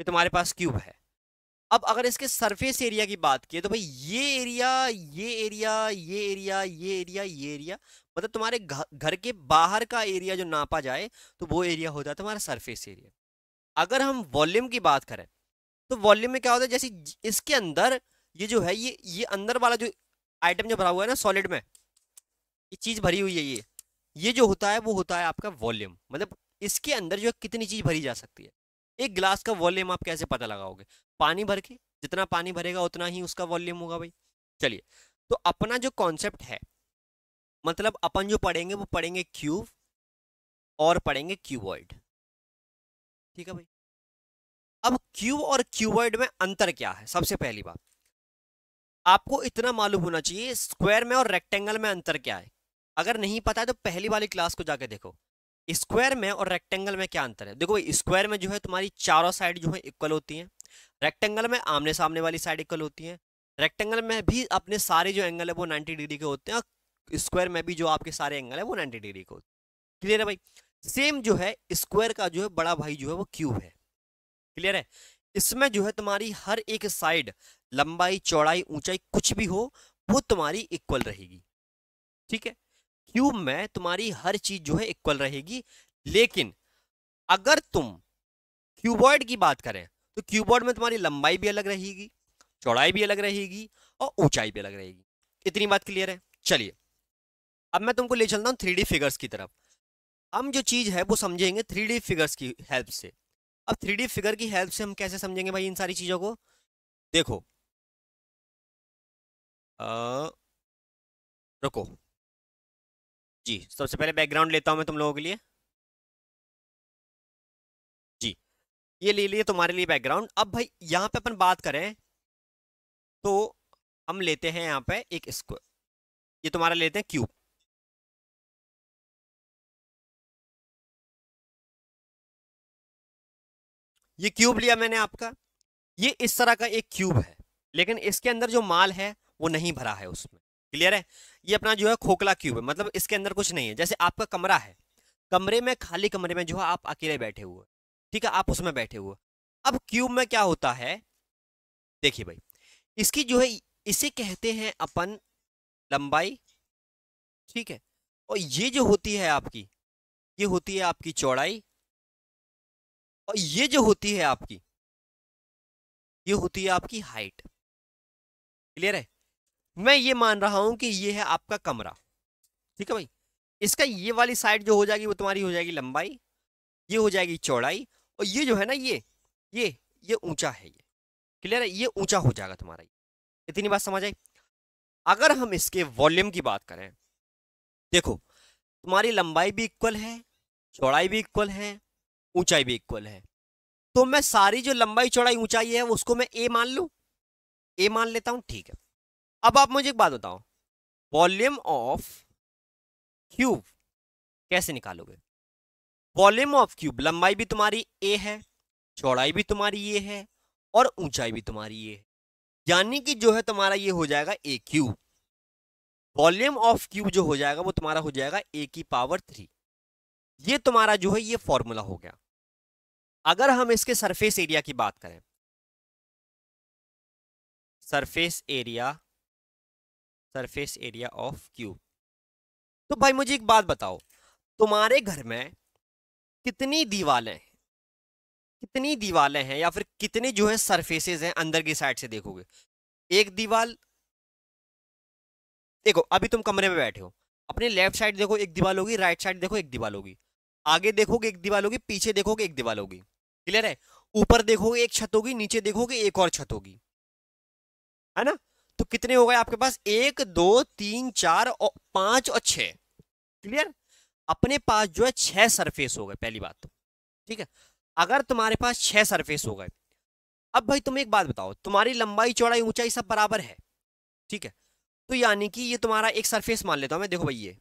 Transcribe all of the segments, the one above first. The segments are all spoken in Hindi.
ये तुम्हारे पास क्यूब है अब अगर इसके सरफेस एरिया की बात की तो भाई ये एरिया ये एरिया ये एरिया ये एरिया ये एरिया मतलब तुम्हारे घर के बाहर का एरिया जो नापा जाए तो वो एरिया होता है तुम्हारा सरफेस एरिया अगर हम वॉल्यूम की बात करें तो वॉल्यूम में क्या होता है जैसे इसके अंदर ये जो है ये ये अंदर वाला जो आइटम जो भरा हुआ है ना सॉलिड में ये चीज़ भरी हुई है ये ये जो होता है वो होता है आपका वॉल्यूम मतलब इसके अंदर जो कितनी चीज़ भरी जा सकती है एक गिलास का वॉल्यूम आप कैसे पता लगाओगे पानी भर के जितना पानी भरेगा उतना ही उसका वॉल्यूम होगा भाई चलिए तो अपना जो कॉन्सेप्ट है मतलब अपन जो पढ़ेंगे वो पढ़ेंगे क्यूब और पढ़ेंगे क्यूबॉइड ठीक है भाई अब क्यूब और क्यूबॉइड में अंतर क्या है सबसे पहली बात आपको इतना मालूम होना चाहिए स्क्वायर में और रेक्टेंगल में अंतर क्या है अगर नहीं पता है तो पहली वाली क्लास को जाके देखो स्क्वायर में और रेक्टेंगल में क्या अंतर है देखो भाई स्क्वायर में जो है तुम्हारी चारों साइड जो है इक्वल होती हैं रेक्टेंगल में आमने सामने वाली साइड इक्वल होती है रेक्टेंगल में भी अपने सारे जो एंगल है वो 90 डिग्री के होते हैं और स्क्वायर में भी जो आपके सारे एंगल है वो 90 डिग्री के होते हैं क्लियर है भाई सेम जो है स्क्वायर का जो है बड़ा भाई जो है वो क्यूब है क्लियर है इसमें जो है तुम्हारी हर एक साइड लंबाई चौड़ाई ऊंचाई कुछ भी हो वो तुम्हारी इक्वल रहेगी ठीक है क्यूब में तुम्हारी हर चीज जो है इक्वल रहेगी लेकिन अगर तुम क्यूबॉइड की बात करें तो क्यूबॉइड में तुम्हारी लंबाई भी अलग रहेगी चौड़ाई भी अलग रहेगी और ऊंचाई भी अलग रहेगी इतनी बात क्लियर है चलिए अब मैं तुमको ले चलता हूँ थ्री फिगर्स की तरफ हम जो चीज़ है वो समझेंगे थ्री फिगर्स की हेल्प से अब थ्री फिगर की हेल्प से हम कैसे समझेंगे भाई इन सारी चीज़ों को देखो आ, रुको जी सबसे पहले बैकग्राउंड लेता हूँ मैं तुम लोगों के लिए जी ये ले लिए तुम्हारे लिए बैकग्राउंड अब भाई यहां पे अपन बात करें तो हम लेते हैं यहाँ पे एक स्क्वायर ये तुम्हारा लेते हैं क्यूब ये क्यूब लिया मैंने आपका ये इस तरह का एक क्यूब है लेकिन इसके अंदर जो माल है वो नहीं भरा है उसमें क्लियर है ये अपना जो है खोखला क्यूब है मतलब इसके अंदर कुछ नहीं है जैसे आपका कमरा है कमरे में खाली कमरे में जो है आप अकेले बैठे हुए ठीक है आप उसमें बैठे हुए अब क्यूब में क्या होता है देखिए भाई इसकी जो है इसे कहते हैं अपन लंबाई ठीक है और ये जो होती है आपकी ये होती है आपकी चौड़ाई और ये जो होती है आपकी ये होती है आपकी हाइट क्लियर है मैं ये मान रहा हूं कि ये है आपका कमरा ठीक है भाई इसका ये वाली साइड जो हो जाएगी वो तुम्हारी हो जाएगी लंबाई ये हो जाएगी चौड़ाई और ये जो है ना ये ये ये ऊंचा है ये क्लियर है ये ऊंचा हो जाएगा तुम्हारा इतनी बात समझ आई अगर हम इसके वॉल्यूम की बात करें देखो तुम्हारी लंबाई भी इक्वल है चौड़ाई भी इक्वल है ऊंचाई भी इक्वल है तो मैं सारी जो लंबाई चौड़ाई ऊंचाई है उसको मैं ए मान लूँ ए मान लेता हूँ ठीक है अब आप मुझे एक बात बताओ वॉल्यूम ऑफ क्यूब कैसे निकालोगे वॉल्यूम ऑफ क्यूब लंबाई भी तुम्हारी ए है चौड़ाई भी तुम्हारी ये है और ऊंचाई भी तुम्हारी ये है यानी कि जो है तुम्हारा ये हो जाएगा a cube volume of cube जो हो जाएगा वो तुम्हारा हो जाएगा ए की पावर थ्री ये तुम्हारा जो है ये फॉर्मूला हो गया अगर हम इसके सरफेस एरिया की बात करें surface area surface area of cube तो भाई मुझे एक बात बताओ तुम्हारे घर में कितनी दीवालें हैं कितनी दीवालें हैं या फिर कितने जो है सरफेसेस हैं अंदर की साइड से देखोगे एक दीवाल देखो अभी तुम कमरे में बैठे हो अपने लेफ्ट साइड देखो एक दीवाल होगी राइट साइड देखो एक दीवाल होगी आगे देखोगे एक दीवाल होगी पीछे देखोगे एक दीवाल होगी क्लियर है ऊपर देखोगे एक छत होगी नीचे देखोगे एक और छत होगी है ना तो कितने हो गए आपके पास एक दो तीन चार और पांच और छ क्लियर अपने पास जो है छह सरफेस हो गए पहली बात तो ठीक है अगर तुम्हारे पास छह सरफेस हो गए अब भाई तुम एक बात बताओ तुम्हारी लंबाई चौड़ाई ऊंचाई सब बराबर है ठीक है तो यानी कि ये तुम्हारा एक सरफेस मान लेता हूं मैं देखो भाई ये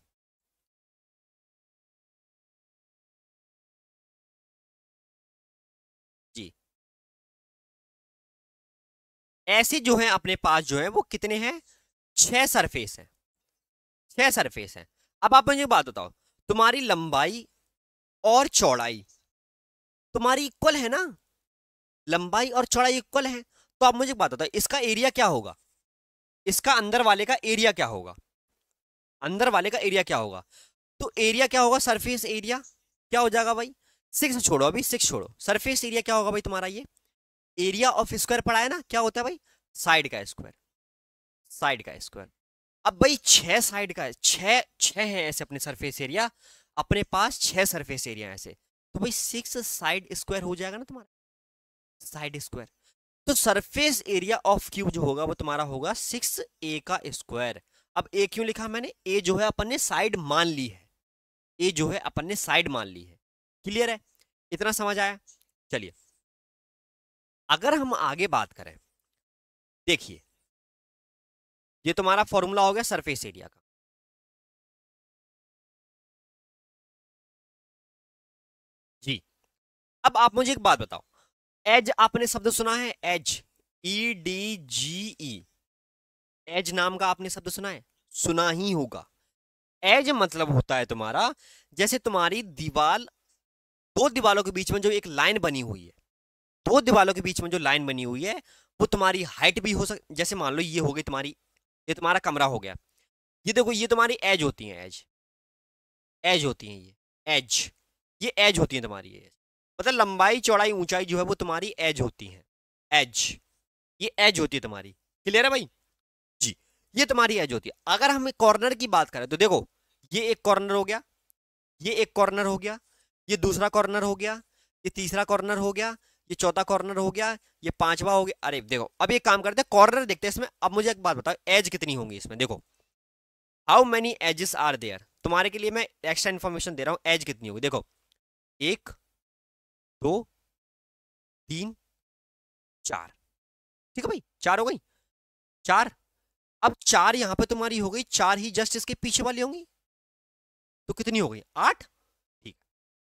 ऐसे जो है अपने पास जो है वो कितने हैं छह सरफेस हैं छह सरफेस हैं अब आप मुझे बात बताओ तुम्हारी लंबाई और चौड़ाई तुम्हारी इक्वल है ना लंबाई और चौड़ाई इक्वल है तो आप मुझे बात बताओ इसका एरिया क्या होगा इसका अंदर वाले का एरिया क्या होगा अंदर वाले का एरिया क्या होगा तो एरिया क्या होगा सरफेस एरिया क्या हो जाएगा भाई सिक्स छोड़ो अभी सिक्स छोड़ो सरफेस एरिया क्या होगा भाई तुम्हारा ये एरिया ऑफ स्क्वायर पढ़ा है ना क्या होता है भाई साइड का स्क्वायर साइड का स्क्वायर अब भाई छह साइड का छह छह है ऐसे अपने सरफेस एरिया अपने पास छह सरफेस एरिया ऐसे तो भाई सिक्स साइड स्क्वायर हो जाएगा ना तुम्हारा साइड स्क्वायर तो सरफेस एरिया ऑफ क्यूब जो होगा वो तुम्हारा होगा सिक्स ए का स्क्वायर अब ए क्यों लिखा मैंने ए जो है अपन ने साइड मान ली है ए जो है अपन ने साइड मान ली है क्लियर है इतना समझ आया चलिए अगर हम आगे बात करें देखिए ये तुम्हारा फॉर्मूला हो गया सरफेस एरिया का जी अब आप मुझे एक बात बताओ एज आपने शब्द सुना है edge E D G E edge नाम का आपने शब्द सुना है सुना ही होगा एज मतलब होता है तुम्हारा जैसे तुम्हारी दीवार दो दीवारों के बीच में जो एक लाइन बनी हुई है दो दीवारों के बीच में जो लाइन बनी हुई है वो तुम्हारी हाइट भी हो सक जैसे मान लो ये हो गई तुम्हारी ये तुम्हारा कमरा हो गया ये देखो ये तुम्हारी एज होती है एज एज होती है ये एज ये एज होती है तुम्हारी ये मतलब लंबाई चौड़ाई ऊंचाई जो है वो तुम्हारी एज होती है एज ये एज होती है तुम्हारी क्लियर है भाई जी ये तुम्हारी एज होती है अगर हम कॉर्नर की बात करें तो देखो ये एक कॉर्नर हो गया ये एक कॉर्नर हो गया ये दूसरा कॉर्नर हो गया ये तीसरा कॉर्नर हो गया ये चौथा कॉर्नर हो गया ये पांचवा हो गया अरे देखो अब ये काम करते हैं कॉर्नर देखते हैं इसमें अब मुझे एक बात बताओ एज कितनी होंगी इसमें देखो how many edges are there तुम्हारे के लिए मैं एक्स्ट्रा इन्फॉर्मेशन दे रहा हूँ एज कितनी होगी देखो एक दो तीन चार ठीक है भाई चार हो गई चार अब चार यहाँ पे तुम्हारी हो गई चार ही जस्ट इसके पीछे वाली होंगी तो कितनी हो गई आठ ठीक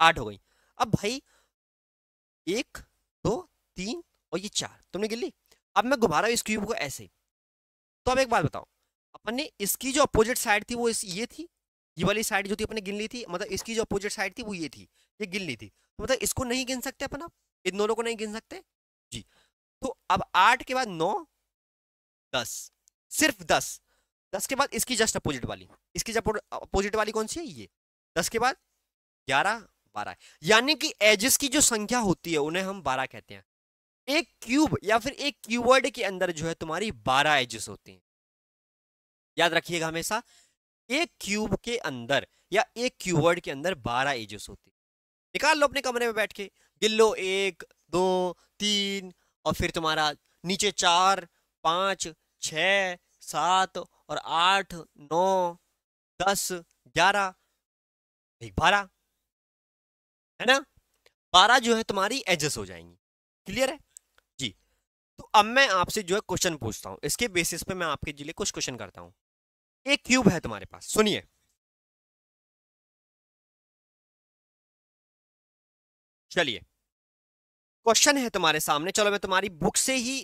आठ हो गई अब भाई एक तीन और ये चार तुमने गिन ली अब मैं घुमा रहा हूँ इस क्यूब को ऐसे तो अब एक बात बताओ अपन ने इसकी जो अपोजिट साइड थी वो इस ये थी ये वाली साइड जो थी अपने गिन ली थी मतलब इसकी जो अपोजिट साइड थी वो ये थी ये गिन ली थी तो मतलब इसको नहीं गिन सकते अपन आप इन दोनों को नहीं गिन सकते जी तो अब आठ के बाद नौ दस सिर्फ दस दस के बाद इसकी जस्ट अपोजिट वाली इसकी जब अपोजिट वाली कौन सी है ये दस के बाद ग्यारह बारह यानी कि एजेस की जो संख्या होती है उन्हें हम बारह कहते हैं एक क्यूब या फिर एक क्यूबर्ड के अंदर जो है तुम्हारी बारह एजेस होती हैं याद रखिएगा हमेशा एक क्यूब के अंदर या एक क्यूबर्ड के अंदर बारह एजेस होती हैं निकाल लो अपने कमरे में बैठ के गिल्लो एक दो तीन और फिर तुम्हारा नीचे चार पाँच छ सात और आठ नौ दस ग्यारह एक बारह है ना बारह जो है तुम्हारी एजेस हो जाएंगी क्लियर है तो अब मैं आपसे जो है क्वेश्चन पूछता हूं इसके बेसिस पे मैं आपके लिए कुछ क्वेश्चन करता हूं एक क्यूब है तुम्हारे पास सुनिए चलिए क्वेश्चन है तुम्हारे सामने चलो मैं तुम्हारी बुक से ही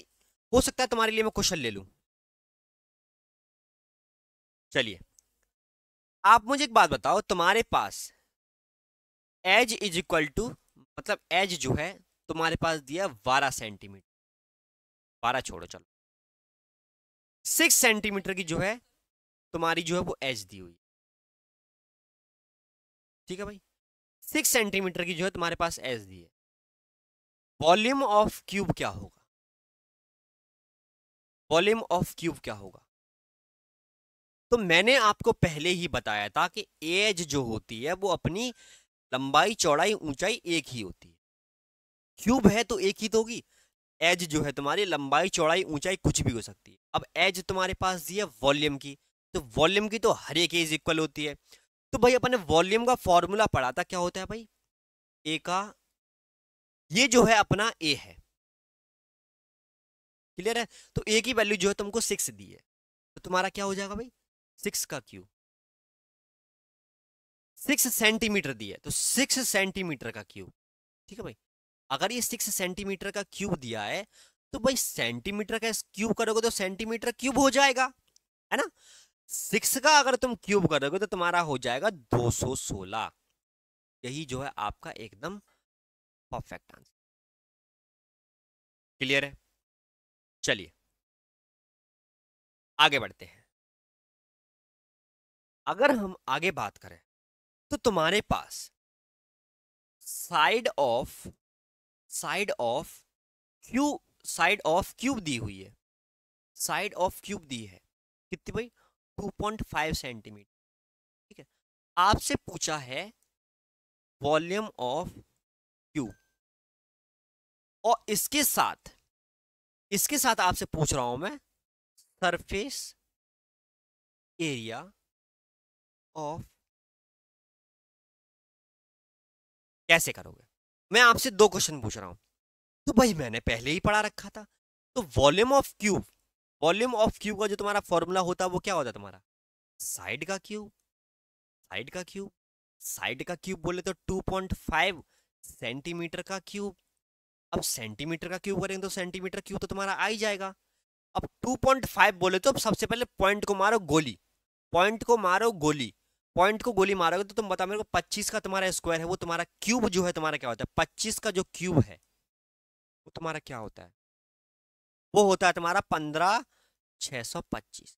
हो सकता है तुम्हारे लिए मैं क्वेश्चन ले लू चलिए आप मुझे एक बात बताओ तुम्हारे पास एज इज इक्वल टू मतलब एज जो है तुम्हारे पास दिया बारह सेंटीमीटर बारह छोड़ो चलो सिक्स सेंटीमीटर की जो है तुम्हारी जो है वो एज दी हुई ठीक है भाई सिक्स सेंटीमीटर की जो है तुम्हारे पास एज दी है वॉल्यूम ऑफ क्यूब क्या होगा वॉल्यूम ऑफ क्यूब क्या होगा तो मैंने आपको पहले ही बताया था कि एज जो होती है वो अपनी लंबाई चौड़ाई ऊंचाई एक ही होती है क्यूब है तो एक ही तो होगी एज जो है तुम्हारी लंबाई चौड़ाई ऊंचाई कुछ भी हो सकती है अब एज तुम्हारे पास दी है वॉल्यूम की तो वॉल्यूम की तो हर एक एज इक्वल होती है तो भाई अपने वॉल्यूम का फॉर्मूला पढ़ा था क्या होता है भाई ए का ये जो है अपना ए है क्लियर है तो ए की वैल्यू जो है तुमको सिक्स दी है तो तुम्हारा क्या हो जाएगा भाई सिक्स का क्यू सिक्स सेंटीमीटर दी है तो सिक्स सेंटीमीटर का क्यू ठीक है भाई अगर ये सिक्स सेंटीमीटर का क्यूब दिया है तो भाई सेंटीमीटर का क्यूब करोगे तो सेंटीमीटर क्यूब हो जाएगा है ना सिक्स का अगर तुम क्यूब करोगे तो तुम्हारा हो जाएगा दो सौ सोलह यही जो है आपका एकदम परफेक्ट आंसर क्लियर है चलिए आगे बढ़ते हैं अगर हम आगे बात करें तो तुम्हारे पास side of side of cue side of cube दी हुई है साइड ऑफ क्यूब दी है कितनी भाई 2.5 सेंटीमीटर ठीक है आपसे पूछा है वॉल्यूम ऑफ क्यूब और इसके साथ इसके साथ आपसे पूछ रहा हूं मैं सरफेस एरिया ऑफ कैसे करोगे मैं आपसे दो क्वेश्चन पूछ रहा हूँ तो भाई मैंने पहले ही पढ़ा रखा था तो volume of cube volume of cube का जो तुम्हारा फॉर्मूला होता है वो क्या होता है तुम्हारा साइड का क्यूब साइड का क्यूब साइड का क्यूब बोले तो 2.5 सेंटीमीटर का क्यूब अब सेंटीमीटर का क्यूब करेंगे तो सेंटीमीटर क्यूब तो तुम्हारा आ ही जाएगा अब 2.5 बोले तो अब सबसे पहले पॉइंट को मारो गोली पॉइंट को मारो गोली पॉइंट को गोली मारोगे तो तुम बताओ मेरे को पच्चीस का तुम्हारा स्क्वायर है वो तुम्हारा क्यूब जो है तुम्हारा क्या होता है पच्चीस का जो क्यूब है वो तुम्हारा क्या होता है वो होता है तुम्हारा पंद्रह छः सौ पच्चीस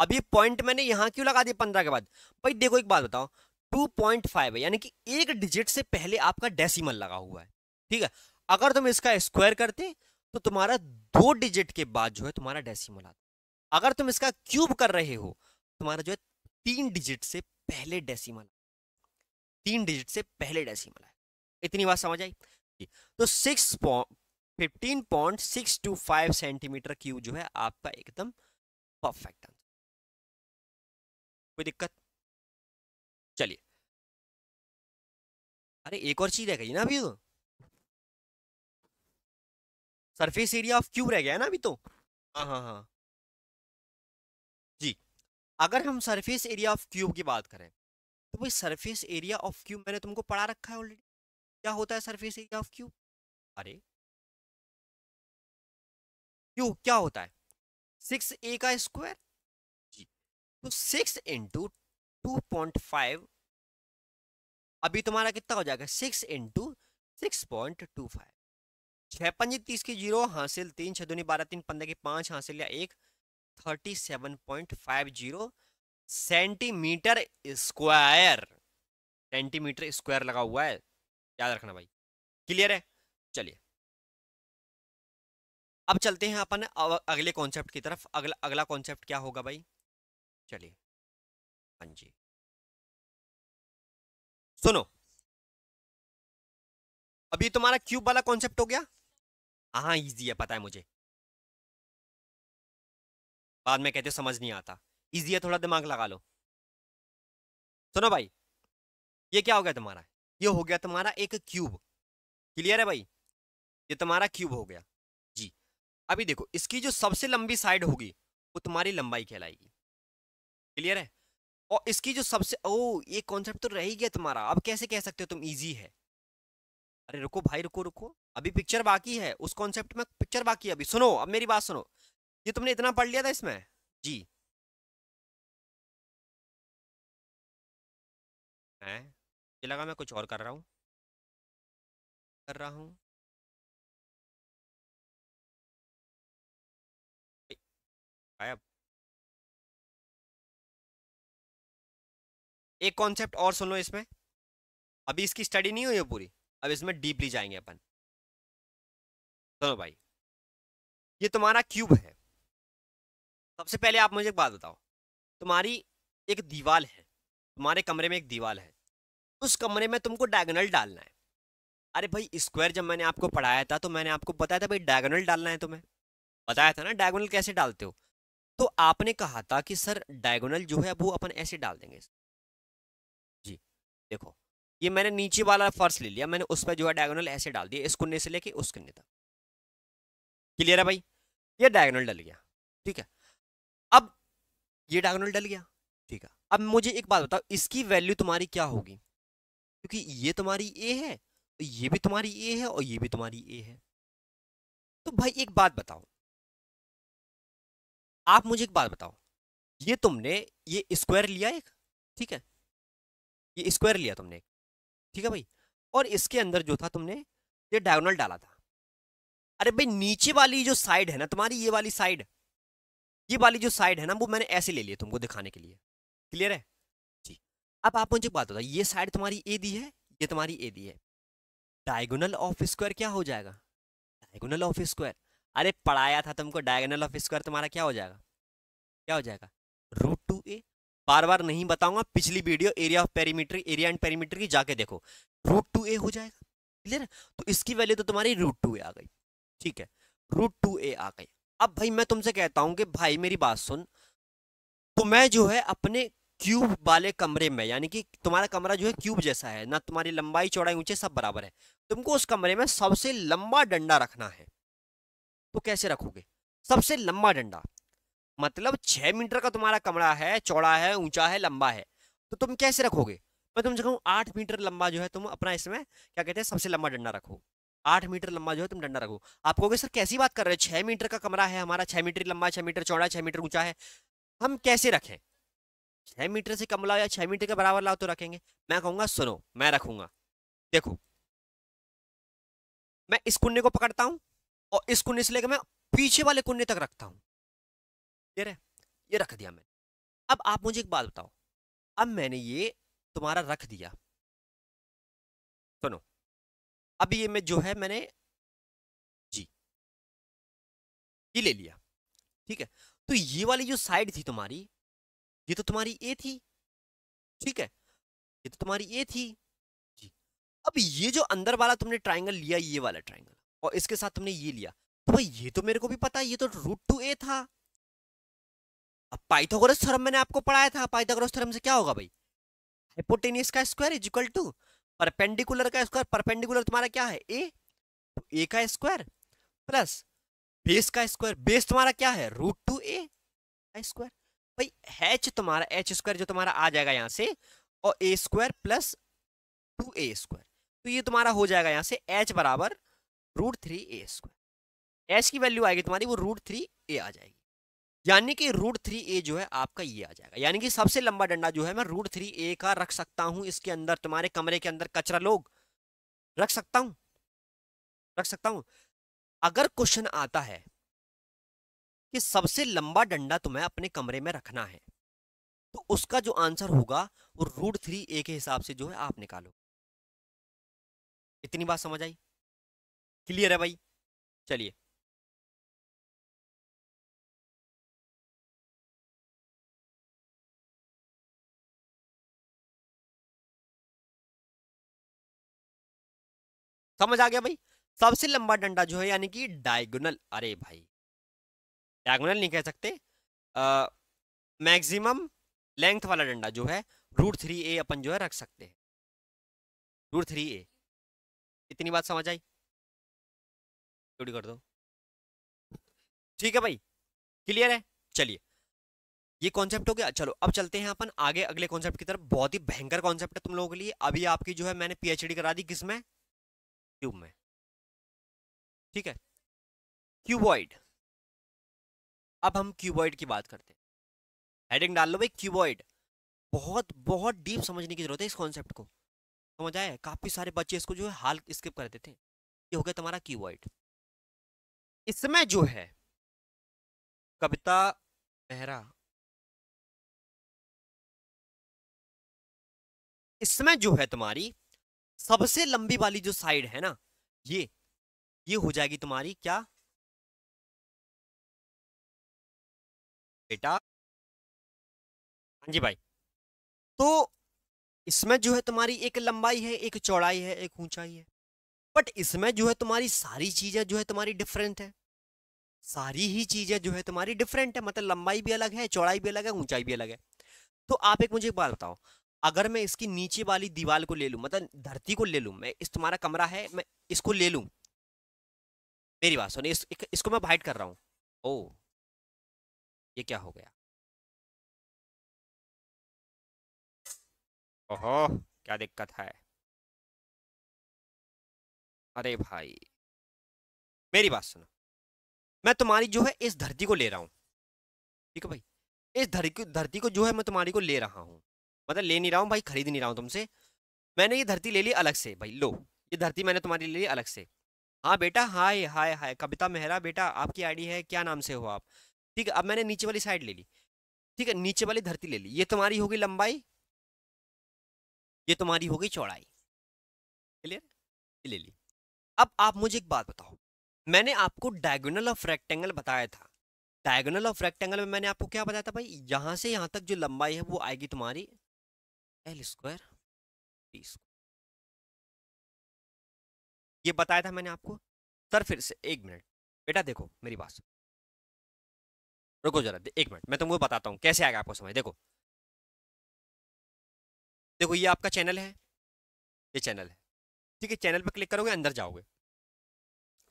अब पॉइंट मैंने यहाँ क्यों लगा दिया पंद्रह के बाद भाई देखो एक बात बताओ टू पॉइंट फाइव है यानी कि एक डिजिट से पहले आपका डेसिमल लगा हुआ है ठीक है अगर तुम इसका स्क्वायर करते तो तुम्हारा दो डिजिट के बाद जो है तुम्हारा डेसीमल आता अगर तुम इसका क्यूब कर रहे हो तुम्हारा जो है तीन डिजिट से पहले डेसिमल तीन डिजिट से पहले डेसिमल है इतनी बात समझ आई तो six fifteen point six two five centimetre cube जो है आपका एकदम परफेक्ट आंसर कोई दिक्कत चलिए अरे एक और चीज रह गई ना अभी तो सरफेस एरिया ऑफ क्यूब रह गया है ना अभी तो हाँ हाँ हाँ अगर हम सरफेस एरिया ऑफ क्यूब की बात करें तो भाई सरफेस एरिया ऑफ क्यूब मैंने तुमको पढ़ा रखा है ऑलरेडी क्या होता है सरफेस एरिया ऑफ क्यूब अरे क्यूब क्या होता है सिक्स ए का स्क्वायर जी तो six into two point five अभी तुम्हारा कितना हो जाएगा six into six point two five छः पंजी तीस की जीरो हासिल तीन छः दूनी बारह तीन पंद्रह की पाँच हासिल या एक thirty seven point five zero centimetre square centimetre square लगा हुआ है याद रखना भाई क्लियर है चलिए अब चलते हैं अपन अगले कॉन्सेप्ट की तरफ अगला अगला कॉन्सेप्ट क्या होगा भाई चलिए हाँ जी सुनो अभी तुम्हारा क्यूब वाला कॉन्सेप्ट हो गया हाँ इजी है पता है मुझे बाद में कहते हो समझ नहीं आता इजी है थोड़ा दिमाग लगा लो सुनो भाई ये क्या हो गया तुम्हारा ये हो गया तुम्हारा एक क्यूब क्लियर है भाई ये तुम्हारा क्यूब हो गया जी अभी देखो इसकी जो सबसे लंबी साइड होगी वो तुम्हारी लंबाई कहलाएगी क्लियर है और इसकी जो सबसे ओ ये कॉन्सेप्ट तो रह गया तुम्हारा अब कैसे कह सकते हो तुम इजी है अरे रुको भाई रुको रुको अभी पिक्चर बाकी है उस कॉन्सेप्ट में पिक्चर बाकी है अभी सुनो अब मेरी बात सुनो ये तुमने इतना पढ़ लिया था इसमें जी मैं ये लगा मैं कुछ और कर रहा हूँ कर रहा हूँ एक कॉन्सेप्ट और सुन लो इसमें अभी इसकी स्टडी नहीं हुई है पूरी अब इसमें डीपली जाएंगे अपन सुनो भाई ये तुम्हारा क्यूब है सबसे पहले आप मुझे एक बात बताओ तुम्हारी एक दीवार है तुम्हारे कमरे में एक दीवार है उस कमरे में तुमको डायगोनल डालना है अरे भाई स्क्वायर जब मैंने आपको पढ़ाया था तो मैंने आपको बताया था भाई डायगोनल डालना है तुम्हें बताया था ना डायगोनल कैसे डालते हो तो आपने कहा था कि सर डायगोनल जो है वो अपन ऐसे डाल देंगे जी देखो ये मैंने नीचे वाला फर्श ले लिया मैंने उस पर जो है डायगोनल ऐसे डाल दिया इस कुन्ने से लेके उस कुन्ने तक क्लियर है भाई ये डायगोनल डल गया ठीक है ये डायगोनल डल गया ठीक है अब मुझे एक बात बताओ इसकी वैल्यू तुम्हारी क्या होगी क्योंकि ये तुम्हारी ए है तो ये भी तुम्हारी ए है और ये भी तुम्हारी ए है तो भाई एक बात बताओ आप मुझे एक बात बताओ ये तुमने ये स्क्वायर लिया एक ठीक है ये स्क्वायर लिया तुमने ठीक है भाई और इसके अंदर जो था तुमने ये डायगोनल डाला था अरे भाई नीचे वाली जो साइड है ना तुम्हारी ये वाली साइड ये वाली जो साइड है ना वो मैंने ऐसे ले लिया तुमको दिखाने के लिए क्लियर है जी अब आप मुझे बात है ये साइड तुम्हारी ए दी है ये तुम्हारी ए दी है डायगोनल ऑफ स्क्वायर क्या हो जाएगा डायगोनल ऑफ स्क्वायर अरे पढ़ाया था तुमको डायगोनल ऑफ स्क्वायर तुम्हारा क्या हो जाएगा क्या हो जाएगा रूट टू ए बार बार नहीं बताऊंगा पिछली video area of perimeter area and perimeter की जाके देखो रूट टू ए हो जाएगा क्लियर तो इसकी वैल्यू तो तुम्हारी रूट टू ए आ गई ठीक है रूट टू ए आ गई अब भाई मैं तुमसे कहता हूँ कि भाई मेरी बात सुन तो मैं जो है अपने क्यूब वाले कमरे में यानी कि तुम्हारा कमरा जो है क्यूब जैसा है ना तुम्हारी लंबाई चौड़ाई ऊंचे सब बराबर है तुमको उस कमरे में सबसे लंबा डंडा रखना है तो कैसे रखोगे सबसे लंबा डंडा मतलब छः मीटर का तुम्हारा कमरा है चौड़ा है ऊंचा है लंबा है तो तुम कैसे रखोगे मैं तुमसे कहूँ आठ मीटर लंबा जो है तुम अपना इसमें क्या कहते हैं सबसे लंबा डंडा रखोगे आठ मीटर लंबा जो है तुम डंडा रखो आप कहोगे सर कैसी बात कर रहे हो छः मीटर का कमरा है हमारा छः मीटर लंबा छः मीटर चौड़ा छः मीटर ऊंचा है हम कैसे रखें छः मीटर से कम लाओ या छः मीटर के बराबर लाओ तो रखेंगे मैं कहूँगा सुनो मैं रखूँगा देखो मैं इस कुन्ने को पकड़ता हूँ और इस कुन्ने से लेकर मैं पीछे वाले कुन्ने तक रखता हूँ क्लियर है ये रख दिया मैंने अब आप मुझे एक बात बताओ अब मैंने ये तुम्हारा रख दिया सुनो अब ये मैं जो है मैंने जी ये ले लिया ठीक है तो ये वाली जो साइड थी तुम्हारी ये तो तुम्हारी ए थी ठीक है ये तो तुम्हारी ए थी जी अब ये जो अंदर वाला तुमने ट्राइंगल लिया ये वाला ट्राइंगल और इसके साथ तुमने ये लिया तो भाई ये तो मेरे को भी पता ये तो रूट टू ए था अब पाइथागोरस थ्योरम मैंने आपको पढ़ाया था पाइथागोरस थ्योरम से क्या होगा भाई हाइपोटेनियस का square is equal to perpendicular का स्क्वायर परपेंडिकुलर तुम्हारा क्या है ए ए तो का स्क्वायर प्लस बेस का स्क्वायर बेस तुम्हारा क्या है रूट टू ए का स्क्वायर भाई एच तुम्हारा एच स्क्वायर जो तुम्हारा आ जाएगा यहाँ से और A square plus two A square तो ये तुम्हारा हो जाएगा यहाँ से एच बराबर root three A square H की वैल्यू आएगी तुम्हारी वो रूट थ्री ए आ जाएगी यानी कि रूट थ्री ए जो है आपका ये आ जाएगा यानी कि सबसे लंबा डंडा जो है मैं रूट थ्री ए का रख सकता हूँ इसके अंदर तुम्हारे कमरे के अंदर कचरा लोग रख सकता हूँ रख सकता हूँ अगर क्वेश्चन आता है कि सबसे लंबा डंडा तुम्हें अपने कमरे में रखना है तो उसका जो आंसर होगा वो रूट थ्री ए के हिसाब से जो है आप निकालो इतनी बात समझ आई क्लियर है भाई चलिए समझ आ गया भाई सबसे लंबा डंडा जो है यानी कि डायगोनल अरे भाई डायगोनल नहीं कह सकते मैक्सिमम लेंथ वाला डंडा जो है रूट थ्री ए अपन जो है रख सकते हैं रूट थ्री ए इतनी बात समझ आई छोटी कर दो ठीक है भाई क्लियर है चलिए ये कॉन्सेप्ट हो गया चलो अब चलते हैं अपन आगे अगले कॉन्सेप्ट की तरफ बहुत ही भयंकर कॉन्सेप्ट है तुम लोगों के लिए अभी आपकी जो है मैंने पीएचडी करा दी किसमें क्यूब में ठीक है क्यूबॉइड अब हम क्यूबॉइड की बात करते हैं हेडिंग डाल लो भाई क्यूबॉइड बहुत बहुत डीप समझने की जरूरत है इस कॉन्सेप्ट को समझ आए काफ़ी सारे बच्चे इसको जो है हाल स्किप कर देते हैं ये हो गया तुम्हारा क्यूबॉइड इसमें जो है कविता मेहरा इसमें जो है तुम्हारी सबसे लंबी वाली जो साइड है ना ये ये हो जाएगी तुम्हारी क्या बेटा हाँ जी भाई तो इसमें जो है तुम्हारी एक लंबाई है एक चौड़ाई है एक ऊंचाई है बट इसमें जो है तुम्हारी सारी चीज़ें जो है तुम्हारी डिफरेंट है सारी ही चीज़ें जो है तुम्हारी डिफरेंट है मतलब लंबाई भी अलग है चौड़ाई भी अलग है ऊंचाई भी अलग है तो आप एक मुझे एक बात बताओ अगर मैं इसकी नीचे वाली दीवार को ले लूँ मतलब धरती को ले लूँ मैं इस तुम्हारा कमरा है मैं इसको ले लूँ मेरी बात सुनिए इस, इसको मैं हाइड कर रहा हूँ ओ ये क्या हो गया ओहो क्या दिक्कत है अरे भाई मेरी बात सुनो मैं तुम्हारी जो है इस धरती को ले रहा हूँ ठीक है भाई इस धरती धरती को जो है मैं तुम्हारी को ले रहा हूँ मतलब ले नहीं रहा हूँ भाई खरीद नहीं रहा हूँ तुमसे मैंने ये धरती ले ली अलग से भाई लो ये धरती मैंने तुम्हारी ले ली अलग से हाँ बेटा हाय हाय हाय कविता मेहरा बेटा आपकी आईडी है क्या नाम से हो आप ठीक है अब मैंने नीचे वाली साइड ले ली ठीक है नीचे वाली धरती ले ली ये तुम्हारी होगी लंबाई ये तुम्हारी होगी चौड़ाई क्लियर ले ली अब आप मुझे एक बात बताओ मैंने आपको डायगोनल ऑफ रेक्टेंगल बताया था डायगोनल ऑफ रेक्टेंगल में मैंने आपको क्या बताया था भाई यहाँ से यहाँ तक जो लंबाई है वो आएगी तुम्हारी एल स्क्वायर टी स्क्वायर ये बताया था मैंने आपको सर फिर से एक मिनट बेटा देखो मेरी बात रुको जरा एक मिनट मैं तुमको बताता हूँ कैसे आएगा आपको समझ देखो देखो ये आपका चैनल है ये चैनल है ठीक है चैनल पर क्लिक करोगे अंदर जाओगे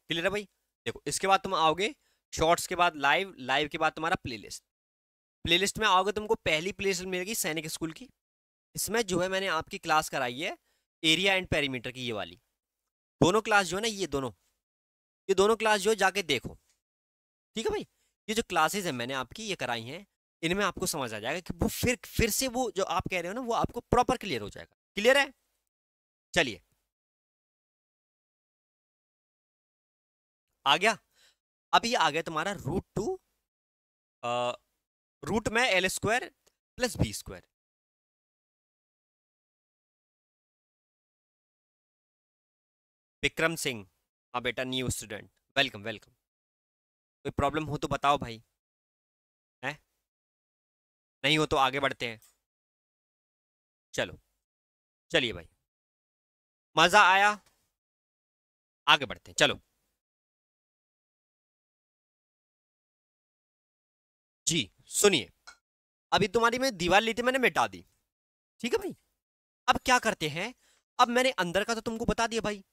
क्लियर है भाई देखो इसके बाद तुम आओगे शॉर्ट्स के बाद लाइव लाइव के बाद तुम्हारा प्लेलिस्ट प्लेलिस्ट में आओगे तुमको पहली प्लेलिस्ट मिलेगी सैनिक स्कूल की इसमें जो है मैंने आपकी क्लास कराई है एरिया एंड पेरीमीटर की ये वाली दोनों क्लास जो है ना ये दोनों ये दोनों क्लास जो है जाके देखो ठीक है भाई ये जो क्लासेज है मैंने आपकी ये कराई हैं इनमें आपको समझ आ जाएगा कि वो फिर फिर से वो जो आप कह रहे हो ना वो आपको प्रॉपर क्लियर हो जाएगा क्लियर है चलिए आ गया अब ये आ गया तुम्हारा रूट टू रूट में L square plus B square Vikram Singh हाँ बेटा न्यू स्टूडेंट वेलकम वेलकम कोई प्रॉब्लम हो तो बताओ भाई है नहीं हो तो आगे बढ़ते हैं चलो चलिए भाई मज़ा आया आगे बढ़ते हैं चलो जी सुनिए अभी तुम्हारी मैं दीवार ली थी मैंने मिटा दी ठीक है भाई अब क्या करते हैं अब मैंने अंदर का तो तुमको बता दिया भाई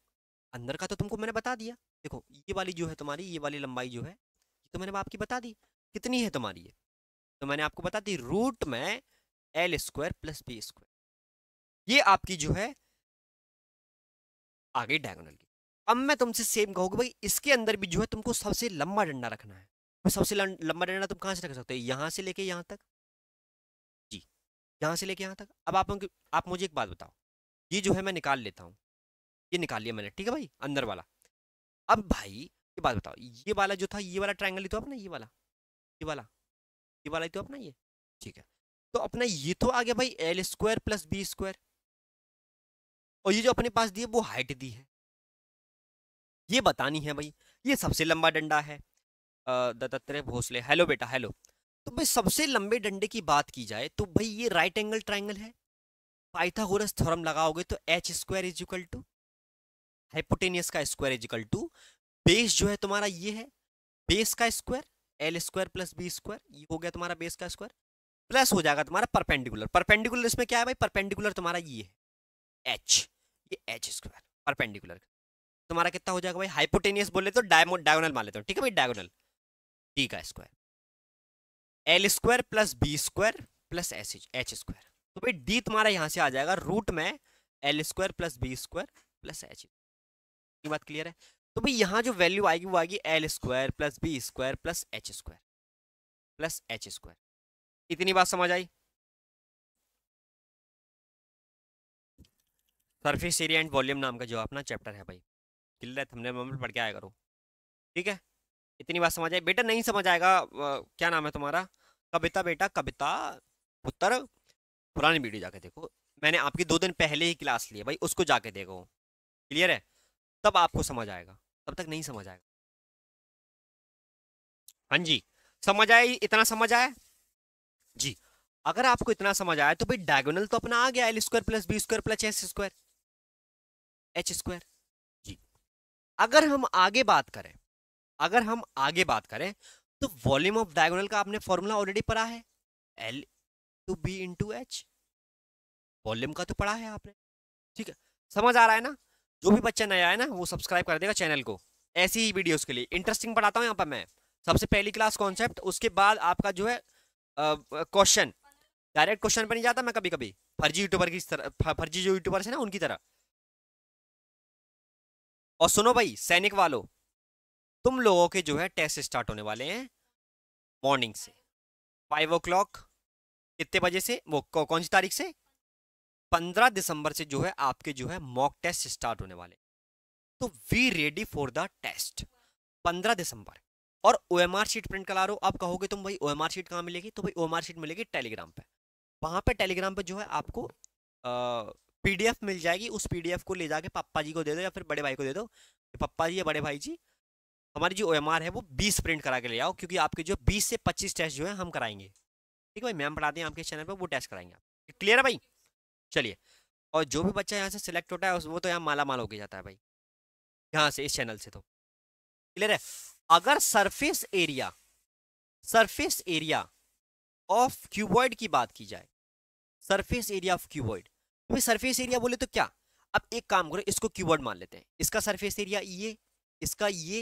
अंदर का तो तुमको मैंने बता दिया देखो ये वाली जो है तुम्हारी ये वाली लंबाई जो है ये तो मैंने आपकी बता दी कितनी है तुम्हारी ये तो मैंने आपको बता दी रूट में L square plus B square ये आपकी जो है आगे डायगोनल की अब मैं तुमसे सेम कहूँगी भाई इसके अंदर भी जो है तुमको सबसे लंबा डंडा रखना है तो सबसे लंबा डंडा तुम कहाँ से रख सकते हो यहाँ से लेके यहाँ तक जी यहाँ से लेके यहाँ तक अब आप आप मुझे एक बात बताओ ये जो है मैं निकाल लेता हूँ ये निकाल लिया मैंने ठीक है भाई अंदर वाला अब भाई ये बात बताओ ये वाला जो था ये वाला ट्राइंगल ही तो अपना ये वाला ये वाला ये वाला ही तो अपना ये ठीक है तो अपना ये तो आ गया भाई L square plus B square और ये जो अपने पास दी है वो हाइट दी है ये बतानी है भाई ये सबसे लंबा डंडा है दत्तात्रेय भोसले हेलो बेटा हेलो तो भाई सबसे लंबे डंडे की बात की जाए तो भाई ये राइट एंगल ट्राइंगल है पाइथागोरस थ्योरम लगाओगे तो H square is equal to hypotenuse का स्क्वायर इजिकल टू बेस जो है तुम्हारा ये है बेस का square L square plus B square ये हो गया तुम्हारा बेस का स्क्वायर प्लस हो जाएगा तुम्हारा परपेंडिकुलर परपेंडिकुलर इसमें क्या है भाई परपेंडिकुलर तुम्हारा ये है एच ये एच स्क्वायर परपेंडिकुलर तुम्हारा कितना हो जाएगा भाई हाइपोटेनियस बोले तो डायमो डायगोनल मान लेते हो ठीक है भाई डायगोनल डी का square L square plus B square plus S H square तो भाई डी तुम्हारा यहाँ से आ जाएगा रूट में L square plus B square plus H बात क्लियर है तो भाई यहाँ जो वैल्यू आएगी वो आएगी L square plus B square plus H square plus H square इतनी बात समझ आई सरफेस एरिया एंड वॉल्यूम नाम का जो अपना चैप्टर है भाई क्लियर है हमने मम्मी पढ़ के आया करो ठीक है इतनी बात समझ आई बेटा नहीं समझ आएगा क्या नाम है तुम्हारा कविता बेटा कविता उत्तर पुरानी वीडियो जाके देखो मैंने आपकी दो दिन पहले ही क्लास ली है भाई उसको जाके देखो क्लियर है तब आपको समझ आएगा तब तक नहीं समझ आएगा हाँ जी समझ आए इतना समझ आया जी अगर आपको इतना समझ आया तो भाई डायगोनल तो अपना आ गया L square plus B square plus S square H square जी अगर हम आगे बात करें अगर हम आगे बात करें तो वॉल्यूम ऑफ डायगोनल का आपने फॉर्मूला ऑलरेडी पढ़ा है L two B into H volume का तो पढ़ा है आपने ठीक है समझ आ रहा है ना जो भी बच्चा नया है ना वो सब्सक्राइब कर देगा चैनल को ऐसी ही वीडियोस के लिए इंटरेस्टिंग पढ़ाता हूँ यहाँ पर मैं सबसे पहली क्लास कॉन्सेप्ट उसके बाद आपका जो है क्वेश्चन डायरेक्ट क्वेश्चन पर नहीं जाता मैं कभी कभी फर्जी यूट्यूबर की तरह फर्जी जो यूट्यूबर है ना उनकी तरह और सुनो भाई सैनिक वालों तुम लोगों के जो है टेस्ट स्टार्ट होने वाले हैं मॉर्निंग से फाइव ओ क्लॉक कितने बजे से वो कौन सी तारीख से पंद्रह दिसंबर से जो है आपके जो है मॉक टेस्ट स्टार्ट होने वाले तो we ready for the test पंद्रह दिसंबर और O M R sheet print करा रहे हो आप कहोगे तुम भाई ओ एम आर शीट कहाँ मिलेगी तो भाई ओ एम आर शीट मिलेगी टेलीग्राम पे वहाँ पे टेलीग्राम पे जो है आपको पीडीएफ मिल जाएगी उस पीडीएफ को ले जाके पापा जी को दे दो या फिर बड़े भाई को दे दो पापा जी या बड़े भाई जी हमारी जो ओ एम आर है वो बीस प्रिंट करा के ले आओ क्योंकि आपके जो बीस से पच्चीस टेस्ट जो है हम कराएंगे ठीक है भाई मैम पढ़ाते हैं आपके चैनल पर वो टेस्ट कराएंगे क्लियर है भाई चलिए और जो भी बच्चा यहाँ से सिलेक्ट होता है वो तो यहाँ माला माल होके जाता है भाई यहाँ से इस चैनल से तो क्लियर है अगर surface area surface area of cuboid की बात की जाए सरफेस एरिया ऑफ क्यूबॉइड क्योंकि सरफेस एरिया बोले तो क्या अब एक काम करो इसको क्यूबॉइड मान लेते हैं इसका सरफेस एरिया ये इसका ये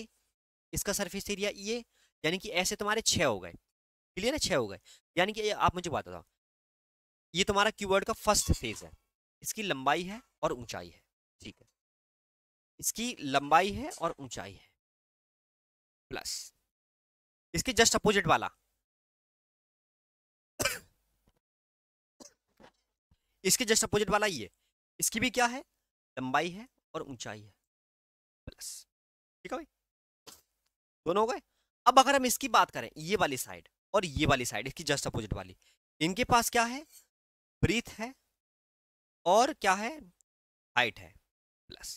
इसका सरफेस एरिया ये यानी कि ऐसे तुम्हारे छः हो गए क्लियर है छः हो गए यानी कि आप मुझे बात बताओ ये तुम्हारा कीवर्ड का फर्स्ट फेज है इसकी लंबाई है और ऊंचाई है ठीक है इसकी लंबाई है और ऊंचाई है प्लस इसके जस्ट अपोजिट वाला इसके जस्ट अपोजिट वाला ये इसकी भी क्या है लंबाई है और ऊंचाई है प्लस ठीक है भाई दोनों हो गए अब अगर हम इसकी बात करें ये वाली साइड और ये वाली साइड इसकी जस्ट अपोजिट वाली इनके पास क्या है ब्रीथ है और क्या है हाइट है प्लस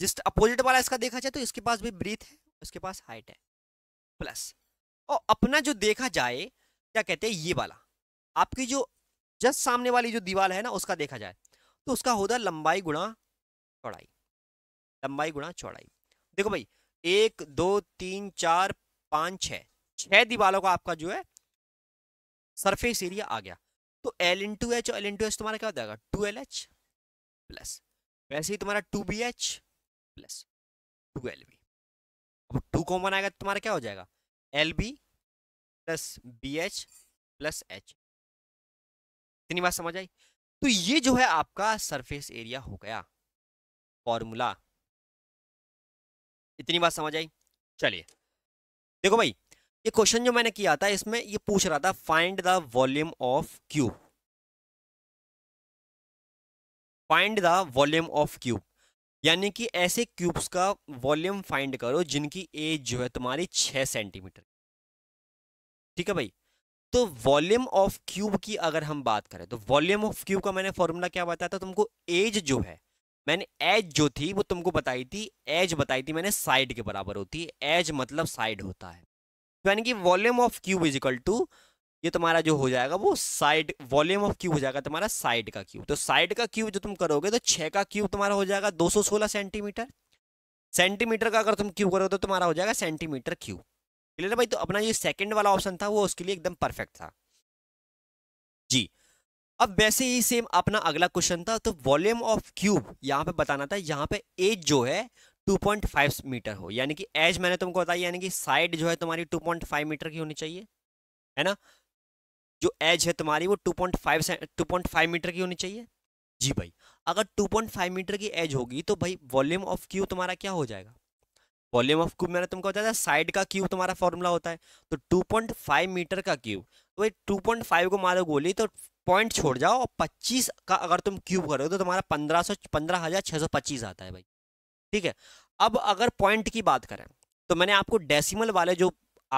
जिस अपोजिट वाला इसका देखा जाए तो इसके पास भी ब्रीथ है उसके पास हाइट है प्लस और अपना जो देखा जाए क्या कहते हैं ये वाला आपकी जो जस्ट सामने वाली जो दीवार है ना उसका देखा जाए तो उसका होता लंबाई गुणा चौड़ाई लंबाई गुणा चौड़ाई देखो भाई एक दो तीन चार पाँच छः छः दीवारों का आपका जो है सरफेस एरिया आ गया तो एल टू एच और एल इंटू एच तुम्हारा क्या हो जाएगा टू एल एच प्लस वैसे ही तुम्हारा two B H plus two L B अब टू कॉमन आएगा तो तुम्हारा क्या हो जाएगा L B plus B H plus H इतनी बात समझ आई तो ये जो है आपका सरफेस एरिया हो गया फॉर्मूला इतनी बात समझ आई चलिए देखो भाई ये क्वेश्चन जो मैंने किया था इसमें ये पूछ रहा था find the volume of cube find the volume of cube यानी कि ऐसे क्यूब्स का वॉल्यूम फाइंड करो जिनकी एज जो है तुम्हारी छह सेंटीमीटर ठीक है भाई तो वॉल्यूम ऑफ क्यूब की अगर हम बात करें तो वॉल्यूम ऑफ क्यूब का मैंने फॉर्मूला क्या बताया था तुमको एज जो है मैंने एज जो थी वो तुमको बताई थी एज बताई थी मैंने साइड के बराबर होती है एज मतलब साइड होता है यानी कि volume of cube is equal to ये तुम्हारा जो हो जाएगा वो साइड वॉल्यूम ऑफ क्यूब हो जाएगा तुम्हारा साइड का क्यूब तो साइड का क्यूब जो तुम करोगे तो छः का क्यूब तुम्हारा हो जाएगा 216 सेंटीमीटर सेंटीमीटर का अगर तुम क्यूब करोगे तो तुम्हारा हो जाएगा सेंटीमीटर क्यूब क्लियर है भाई तो अपना ये सेकेंड वाला ऑप्शन था वो उसके लिए एकदम परफेक्ट था जी अब वैसे ही सेम अपना अगला क्वेश्चन था तो वॉल्यूम ऑफ क्यूब यहाँ पे बताना था यहाँ पे एज जो है 2.5 मीटर हो यानी कि एज मैंने तुमको बताई यानी कि साइड जो है तुम्हारी 2.5 मीटर की होनी चाहिए है ना जो एज है तुम्हारी वो 2.5 2.5 मीटर की होनी चाहिए जी भाई अगर 2.5 मीटर की एज होगी तो भाई वॉल्यूम ऑफ क्यू तुम्हारा क्या हो जाएगा वॉल्यूम ऑफ क्यूब मैंने तुमको बताया था साइड का क्यूब तुम्हारा फॉर्मूला होता है तो 2.5 मीटर का क्यूब तो भाई टू को मारो गोली तो पॉइंट छोड़ जाओ और 25 का अगर तुम क्यूब करोगे तो तुम्हारा पंद्रह सौ पंद्रह हज़ार छः सौ पच्चीस आता है भाई ठीक है अब अगर पॉइंट की बात करें तो मैंने आपको डेसिमल वाले जो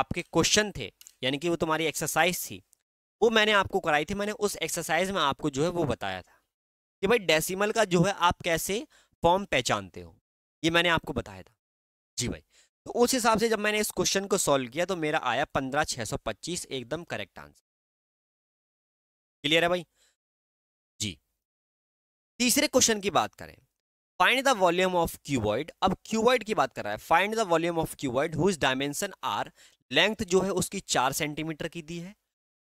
आपके क्वेश्चन थे यानी कि वो तुम्हारी एक्सरसाइज थी वो मैंने आपको कराई थी मैंने उस एक्सरसाइज में आपको जो है वो बताया था कि भाई डेसिमल का जो है आप कैसे फॉर्म पहचानते हो ये मैंने आपको बताया था जी भाई तो उस हिसाब से जब मैंने इस क्वेश्चन को सॉल्व किया तो मेरा आया पंद्रह छः सौ पच्चीस एकदम करेक्ट आंसर क्लियर है भाई जी तीसरे क्वेश्चन की बात करें find the volume of cuboid अब क्यूबॉइड की बात कर रहा है find the volume of cuboid whose dimension are length जो है उसकी चार सेंटीमीटर की दी है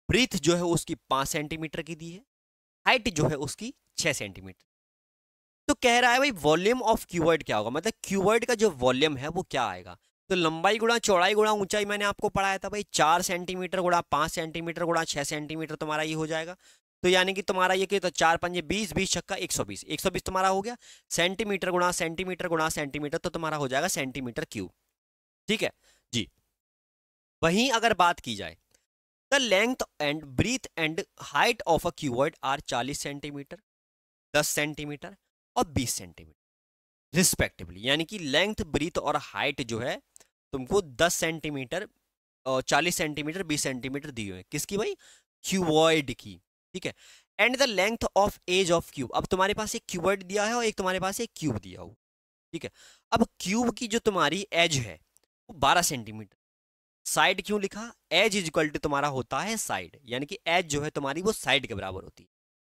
ब्रीथ जो है उसकी पांच सेंटीमीटर की दी है हाइट जो है उसकी छह सेंटीमीटर तो कह रहा है भाई वॉल्यूम ऑफ क्यूबॉइड क्या होगा मतलब क्यूबॉइड का जो वॉल्यूम है वो क्या आएगा तो लंबाई गुणा चौड़ाई गुणा ऊंचाई मैंने आपको पढ़ाया था भाई चार सेंटीमीटर गुणा पांच सेंटीमीटर गुणा छह सेंटीमीटर तुम्हारा ये हो जाएगा तो यानी कि तुम्हारा ये कि तो चार पंजे बीस बीस छक्का एक सौ बीस एक सौ बीस तुम्हारा हो गया सेंटीमीटर गुणा सेंटीमीटर गुणा सेंटीमीटर तो तुम्हारा हो जाएगा सेंटीमीटर क्यूब ठीक है जी वहीं अगर बात की जाए the length and breadth and height of a cuboid are चालीस सेंटीमीटर दस सेंटीमीटर और बीस सेंटीमीटर रिस्पेक्टिवली यानी कि लेंथ ब्रीथ और हाइट जो है तुमको दस सेंटीमीटर चालीस सेंटीमीटर बीस सेंटीमीटर दिए हुए किसकी भाई क्यूबॉइड की ठीक है and the length of edge of cube अब तुम्हारे पास एक क्यूबर्ड दिया है और एक तुम्हारे पास एक क्यूब दिया हो ठीक है अब क्यूब की जो तुम्हारी एज है वो बारह सेंटीमीटर साइड क्यों लिखा एज इज इक्वल टू तुम्हारा होता है साइड यानी कि एज जो है तुम्हारी वो साइड के बराबर होती है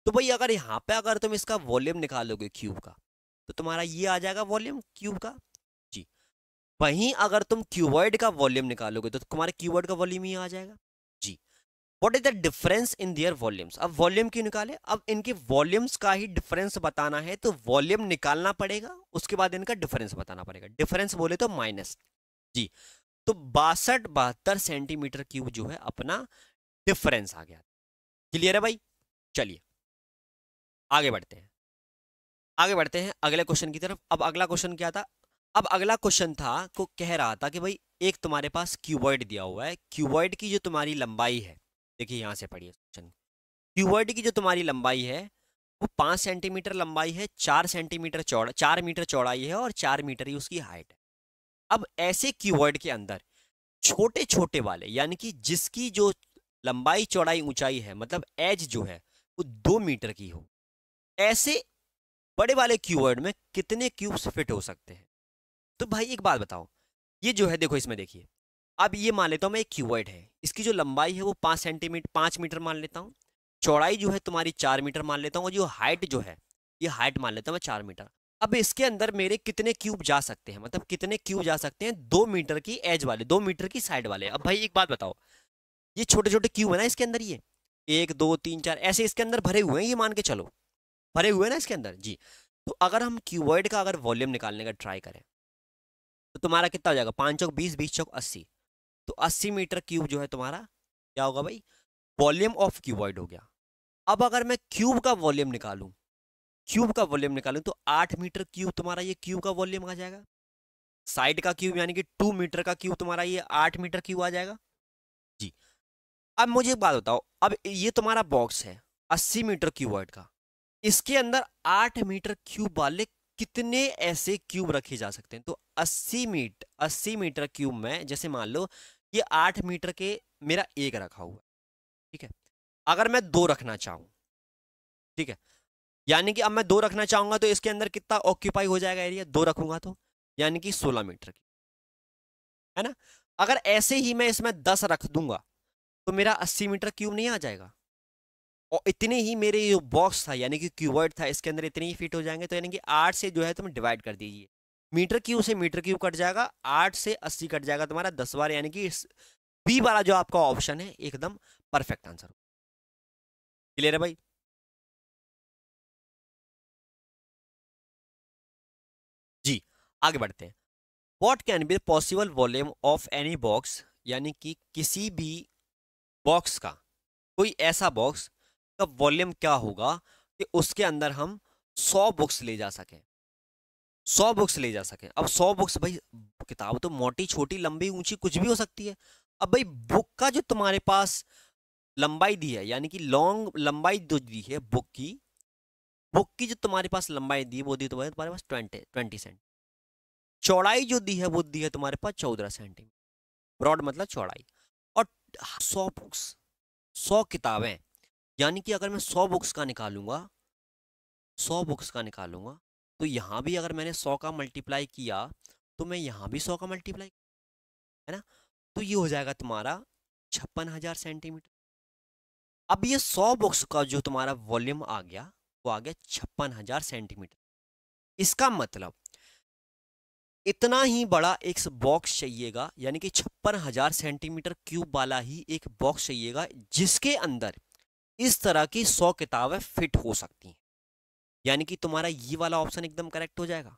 तो भाई अगर यहाँ पे अगर तुम इसका वॉल्यूम निकालोगे क्यूब का तो तुम्हारा ये आ जाएगा वॉल्यूम क्यूब का जी वहीं अगर तुम क्यूबॉइड का वॉल्यूम निकालोगे तो तुम्हारे क्यूबॉइड का वॉल्यूम ही आ जाएगा what is the difference in their volumes अब वॉल्यूम क्यों निकाले अब इनके वॉल्यूम्स का ही डिफरेंस बताना है तो वॉल्यूम निकालना पड़ेगा उसके बाद इनका डिफरेंस बताना पड़ेगा डिफरेंस बोले तो माइनस जी तो बासठ बहत्तर सेंटीमीटर क्यूब जो है अपना डिफरेंस आ गया क्लियर है भाई चलिए आगे बढ़ते हैं आगे बढ़ते हैं अगले क्वेश्चन की तरफ अब अगला क्वेश्चन क्या था अब अगला क्वेश्चन था को कह रहा था कि भाई एक तुम्हारे पास क्यूबॉइड दिया हुआ है क्यूबॉइड की जो तुम्हारी लंबाई है देखिए यहाँ से पढ़िए क्वेश्चन क्यूवर्ड की जो तुम्हारी लंबाई है वो पाँच सेंटीमीटर लंबाई है चार सेंटीमीटर चौड़ा चार मीटर चौड़ाई है और चार मीटर ही उसकी हाइट है अब ऐसे कीवर्ड के अंदर छोटे छोटे वाले यानी कि जिसकी जो लंबाई चौड़ाई ऊंचाई है मतलब एज जो है वो दो मीटर की हो ऐसे बड़े वाले कीवर्ड में कितने क्यूब्स फिट हो सकते हैं तो भाई एक बात बताओ ये जो है देखो इसमें देखिए अब ये मान लेता हूँ मैं एक क्यूबॉइड है इसकी जो लंबाई है वो पाँच सेंटीमीटर पाँच मीटर मान लेता हूँ चौड़ाई जो है तुम्हारी चार मीटर मान लेता हूँ और जो हाइट जो है ये हाइट मान लेता हूँ मैं चार मीटर अब इसके अंदर मेरे कितने क्यूब जा सकते हैं मतलब कितने क्यूब जा सकते हैं दो मीटर की एज वाले दो मीटर की साइड वाले अब भाई एक बात बताओ ये छोटे छोटे क्यूब है ना इसके अंदर ये एक दो तीन चार ऐसे इसके अंदर भरे हुए हैं ये मान के चलो भरे हुए हैं ना इसके अंदर जी तो अगर हम क्यूबॉइड का अगर वॉल्यूम निकालने का ट्राई करें तो तुम्हारा कितना हो जाएगा पाँच चौक बीस बीस चौक अस्सी अस्सी मीटर क्यूब जो है तुम्हारा क्या होगा भाई वॉल्यूम ऑफ क्यूबॉइड हो गया अब अगर मैं क्यूब का वॉल्यूम निकालूँ क्यूब का वॉल्यूम निकालूं तो आठ मीटर क्यूब तुम्हारा ये क्यूब का वॉल्यूम आ जाएगा साइड का क्यूब यानी कि टू मीटर का क्यूब तुम्हारा ये आठ मीटर क्यूब आ जाएगा जी अब मुझे एक बात बताओ अब ये तुम्हारा बॉक्स है अस्सी मीटर क्यूबॉइड का इसके अंदर आठ मीटर क्यूब वाले कितने ऐसे क्यूब रखे जा सकते हैं तो अस्सी मीटर अस्सी मीटर क्यूब में जैसे मान लो ये आठ मीटर के मेरा एक रखा हुआ है ठीक है अगर मैं दो रखना चाहूँ ठीक है यानी कि अब मैं दो रखना चाहूँगा तो इसके अंदर कितना ऑक्यूपाई हो जाएगा एरिया दो रखूंगा तो यानी कि सोलह मीटर की है ना अगर ऐसे ही मैं इसमें दस रख दूंगा तो मेरा अस्सी मीटर क्यूब नहीं आ जाएगा और इतने ही मेरे जो बॉक्स था यानी कि क्यूबर्ड था इसके अंदर इतने ही फिट हो जाएंगे तो यानी कि आठ से जो है तुम डिवाइड कर दीजिए मीटर क्यूब से मीटर क्यूब कट जाएगा आठ से अस्सी कट जाएगा तुम्हारा दस बार यानी कि बी वाला जो आपका ऑप्शन है एकदम परफेक्ट आंसर क्लियर है भाई जी आगे बढ़ते हैं what can be possible volume of any box यानी कि किसी भी बॉक्स का कोई ऐसा बॉक्स का वॉल्यूम क्या होगा कि उसके अंदर हम सौ बुक्स ले जा सकें सौ बुक्स ले जा सकें अब सौ बुक्स भाई किताब तो मोटी छोटी लंबी ऊंची कुछ भी हो सकती है अब भाई बुक का जो तुम्हारे पास लंबाई दी है यानी कि लॉन्ग लंबाई जो दी है बुक की बुक की जो तुम्हारे पास लंबाई दी है वो दी तुम्हारे तुम्हारे पास ट्वेंटी ट्वेंटी सेंट चौड़ाई जो दी है वो दी है तुम्हारे पास चौदह सेंटीमीटर ब्रॉड मतलब चौड़ाई और सौ बुक्स सौ किताबें यानी कि अगर मैं सौ बुक्स का निकालूंगा सौ बुक्स का निकालूंगा तो यहाँ भी अगर मैंने सौ का मल्टीप्लाई किया तो मैं यहाँ भी सौ का मल्टीप्लाई है ना तो ये हो जाएगा तुम्हारा छप्पन हजार सेंटीमीटर अब ये सौ बॉक्स का जो तुम्हारा वॉल्यूम आ गया वो आ गया छप्पन हजार सेंटीमीटर इसका मतलब इतना ही बड़ा एक बॉक्स चाहिएगा यानी कि छप्पन हजार सेंटीमीटर क्यूब वाला ही एक बॉक्स चाहिएगा जिसके अंदर इस तरह की सौ किताबें फिट हो सकती हैं यानी कि तुम्हारा ये वाला ऑप्शन एकदम करेक्ट हो जाएगा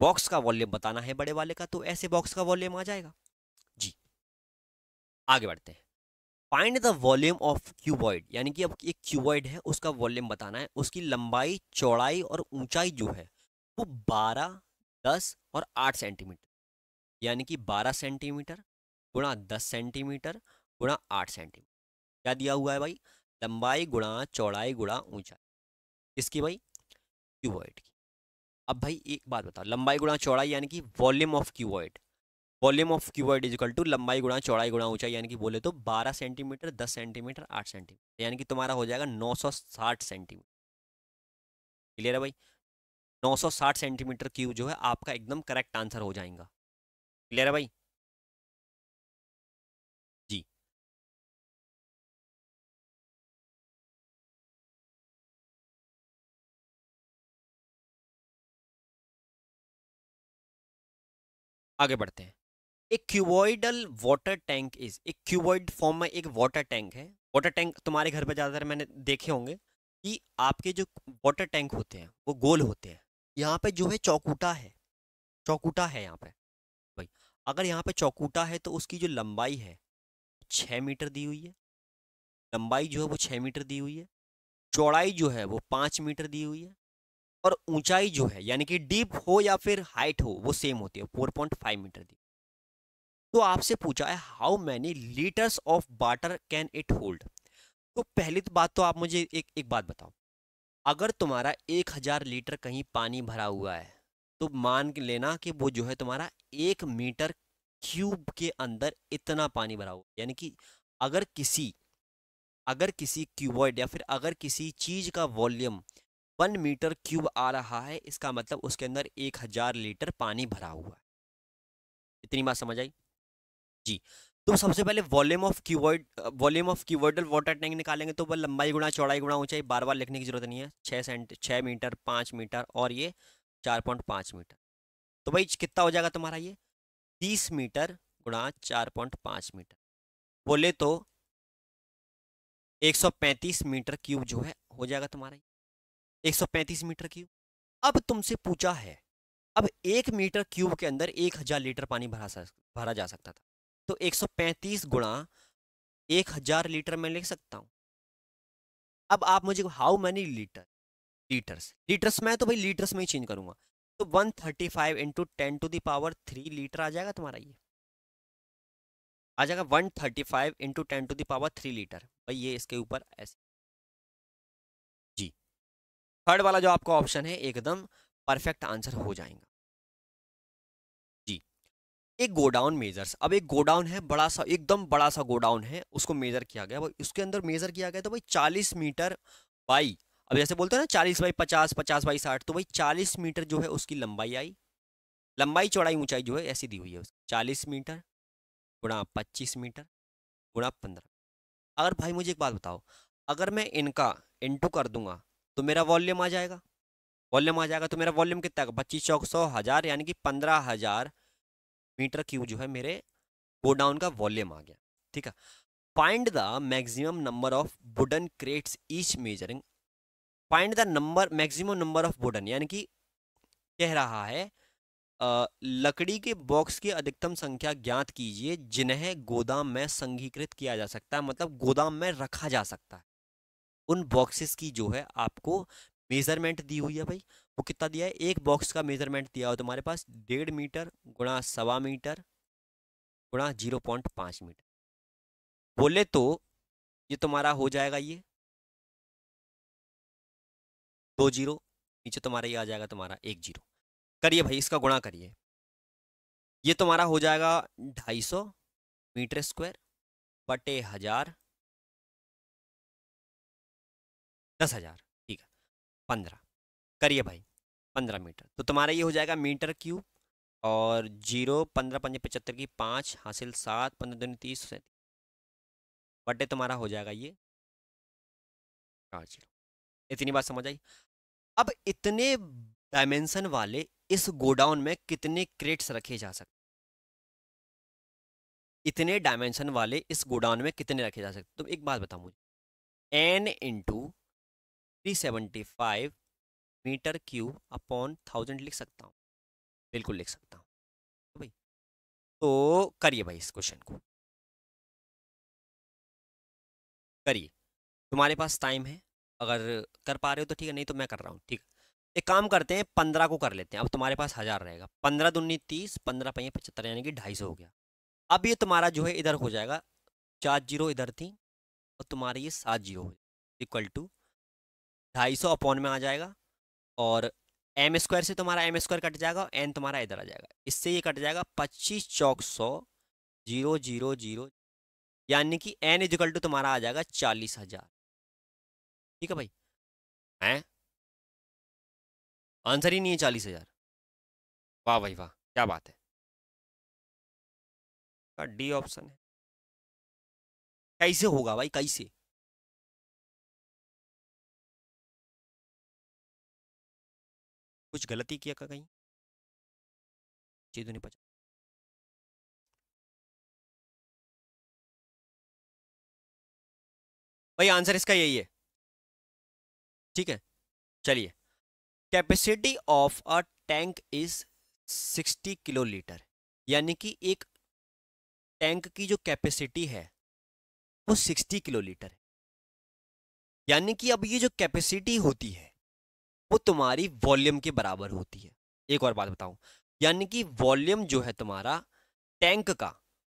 बॉक्स का वॉल्यूम बताना है बड़े वाले का तो ऐसे बॉक्स का वॉल्यूम आ जाएगा जी आगे बढ़ते हैं find the volume of cuboid यानी कि अब एक क्यूबॉइड है उसका वॉल्यूम बताना है उसकी लंबाई चौड़ाई और ऊंचाई जो है वो बारह दस और आठ सेंटीमीटर यानी कि बारह सेंटीमीटर गुणा दस सेंटीमीटर गुणा आठ सेंटीमीटर क्या दिया हुआ है भाई लंबाई गुणा चौड़ाई गुणा ऊंचाई इसकी भाई क्यूबॉइड की अब भाई एक बात बताओ लंबाई गुणा चौड़ाई यानी कि volume of cuboid volume of cuboid is equal to लंबाई गुणा चौड़ाई गुणा ऊंचाई यानी कि बोले तो 12 सेंटीमीटर 10 सेंटीमीटर 8 सेंटीमीटर यानी कि तुम्हारा हो जाएगा 960 सेंटीमीटर क्लियर है भाई 960 सेंटीमीटर क्यूब जो है आपका एकदम करेक्ट आंसर हो जाएगा क्लियर है भाई आगे बढ़ते हैं एक क्यूबॉइडल वाटर टैंक इज एक क्यूबॉइड फॉर्म में एक वाटर टैंक है वाटर टैंक तुम्हारे घर पर ज़्यादातर मैंने देखे होंगे कि आपके जो वाटर टैंक होते हैं वो गोल होते हैं यहाँ पे जो है चौकूटा है चौकूटा है यहाँ पे भाई अगर यहाँ पे चौकूटा है तो उसकी जो लंबाई है छः मीटर दी हुई है लंबाई जो है वो छः मीटर दी हुई है चौड़ाई जो है वो पाँच मीटर दी हुई है और ऊंचाई जो है यानी कि डीप हो या फिर हाइट हो वो सेम होती है फोर पॉइंट फाइव मीटर दी तो आपसे पूछा है how many litres of water can it hold तो पहली तो बात तो आप मुझे एक एक बात बताओ अगर तुम्हारा एक हजार लीटर कहीं पानी भरा हुआ है तो मान लेना कि वो जो है तुम्हारा एक मीटर क्यूब के अंदर इतना पानी भरा हुआ यानी कि अगर किसी अगर किसी क्यूबॉइड या फिर अगर किसी चीज का वॉल्यूम वन मीटर क्यूब आ रहा है इसका मतलब उसके अंदर एक हजार लीटर पानी भरा हुआ है इतनी बात समझ आई जी तो सबसे पहले volume of cuboid volume of cuboidal water tank निकालेंगे तो वह लंबाई गुणा चौड़ाई गुणा ऊंचाई बार बार लिखने की जरूरत नहीं है छः सेंट छः मीटर पाँच मीटर और ये चार पॉइंट पाँच मीटर तो भाई कितना हो जाएगा तुम्हारा ये तीस मीटर गुणा चार पॉइंट पाँच मीटर बोले तो एक सौ पैंतीस मीटर क्यूब जो है हो जाएगा तुम्हारा ये पैंतीस मीटर क्यूब अब तुमसे पूछा है अब एक मीटर क्यूब के अंदर एक हज़ार लीटर पानी भरा भरा जा सकता था तो 135 गुणा एक हज़ार लीटर मैं लिख सकता हूँ अब आप मुझे how many litre litres litres में तो भाई लीटर्स में ही चेंज करूंगा तो 135 thirty five into ten to the power three litre आ जाएगा तुम्हारा ये आ जाएगा 135 thirty five into ten to the power three litre भाई ये इसके ऊपर ऐसे थर्ड वाला जो आपका ऑप्शन है एकदम परफेक्ट आंसर हो जाएगा जी एक गोडाउन मेजर्स अब एक गोडाउन है बड़ा सा एकदम बड़ा सा गोडाउन है उसको मेजर किया गया उसके अंदर मेजर किया गया तो भाई चालीस मीटर बाई अब जैसे बोलते हैं ना चालीस बाई पचास पचास बाई साठ तो भाई चालीस मीटर जो है उसकी लंबाई आई लंबाई चौड़ाई ऊंचाई जो है ऐसी दी हुई है उसकी चालीस मीटर गुणा पच्चीस मीटर गुणा पंद्रह अगर भाई मुझे एक बात बताओ अगर मैं इनका इंटू कर दूंगा तो मेरा वॉल्यूम आ जाएगा वॉल्यूम आ जाएगा तो मेरा वॉल्यूम कितना आएगा पच्चीस चौक सौ हज़ार यानी कि पंद्रह हज़ार मीटर क्यूब जो है मेरे गोडाउन का वॉल्यूम आ गया ठीक है find the maximum number of wooden crates each measuring find the number maximum number of wooden यानी कि कह रहा है लकड़ी के बॉक्स की अधिकतम संख्या ज्ञात कीजिए जिन्हें गोदाम में संघीकृत किया जा सकता है मतलब गोदाम में रखा जा सकता है उन बॉक्सेस की जो है आपको मेज़रमेंट दी हुई है भाई वो कितना दिया है एक बॉक्स का मेज़रमेंट दिया हो तुम्हारे पास डेढ़ मीटर गुणा सवा मीटर गुणा जीरो पॉइंट पाँच मीटर बोले तो ये तुम्हारा हो जाएगा ये दो जीरो नीचे तुम्हारा ये आ जाएगा तुम्हारा एक जीरो करिए भाई इसका गुणा करिए ये तुम्हारा हो जाएगा ढाई सौ मीटर स्क्वायर बटे हज़ार दस हज़ार ठीक है पंद्रह करिए भाई पंद्रह मीटर तो तुम्हारा ये हो जाएगा मीटर क्यूब और जीरो पंद्रह पंजे पचहत्तर की पाँच हासिल सात पंद्रह दिन तीस सैंतीस बटे तुम्हारा हो जाएगा ये चार जीरो इतनी बात समझ आई अब इतने डायमेंशन वाले इस गोडाउन में कितने क्रेट्स रखे जा सकते इतने डायमेंशन वाले इस गोडाउन में कितने रखे जा सकते तुम तो एक बात बताओ मुझे N into 375 metre cube upon thousand लिख सकता हूँ बिल्कुल लिख सकता हूँ तो भाई तो करिए भाई इस क्वेश्चन को करिए तुम्हारे पास टाइम है अगर कर पा रहे हो तो ठीक है नहीं तो मैं कर रहा हूँ ठीक एक काम करते हैं पंद्रह को कर लेते हैं अब तुम्हारे पास हज़ार रहेगा पंद्रह दूनी तीस पंद्रह पहिए पचहत्तर यानी कि ढाई सौ हो गया अब ये तुम्हारा जो है इधर हो जाएगा चार जीरो इधर थी और तुम्हारी ये सात जीरो इक्वल टू ढाई सौ अपॉन में आ जाएगा और एम स्क्वायर से तुम्हारा एम स्क्वायर कट जाएगा एन तुम्हारा इधर आ जाएगा इससे ये कट जाएगा पच्चीस चौक सौ जीरो जीरो जीरो यानी कि एन इजिकल टू तुम्हारा आ जाएगा चालीस हजार ठीक है भाई हैं आंसर ही नहीं है चालीस हजार वाह भाई वाह क्या बात है डी हाँ, ऑप्शन है कैसे होगा भाई कैसे कुछ गलती किया का कहीं चीज़ नहीं पचा भाई आंसर इसका यही है ठीक है चलिए capacity of a tank is 60 kilo litre यानी कि एक टैंक की जो कैपेसिटी है वो 60 किलो लीटर है यानी कि अब ये जो कैपेसिटी होती है वो तुम्हारी वॉल्यूम के बराबर होती है एक और बात बताऊं यानी कि वॉल्यूम जो है तुम्हारा टैंक का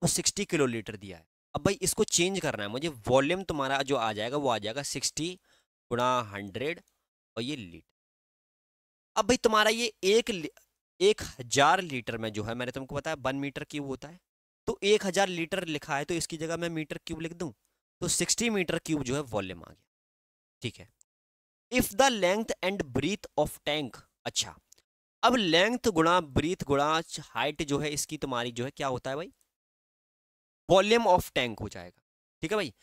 वो सिक्सटी किलो लीटर दिया है अब भाई इसको चेंज करना है मुझे वॉल्यूम तुम्हारा जो आ जाएगा वो आ जाएगा सिक्सटी गुणा हंड्रेड और ये लीटर अब भाई तुम्हारा ये एक एक हज़ार लीटर में जो है मैंने तुमको बताया वन मीटर क्यूब होता है तो एक हज़ार लीटर लिखा है तो इसकी जगह मैं मीटर क्यूब लिख दूँ तो सिक्सटी मीटर क्यूब जो है वॉल्यूम आ गया ठीक है if the length and breadth of tank अच्छा अब लेंथ गुणा ब्रीथ गुणा हाइट जो है इसकी तुम्हारी जो है क्या होता है भाई वॉल्यूम ऑफ टैंक हो जाएगा ठीक है भाई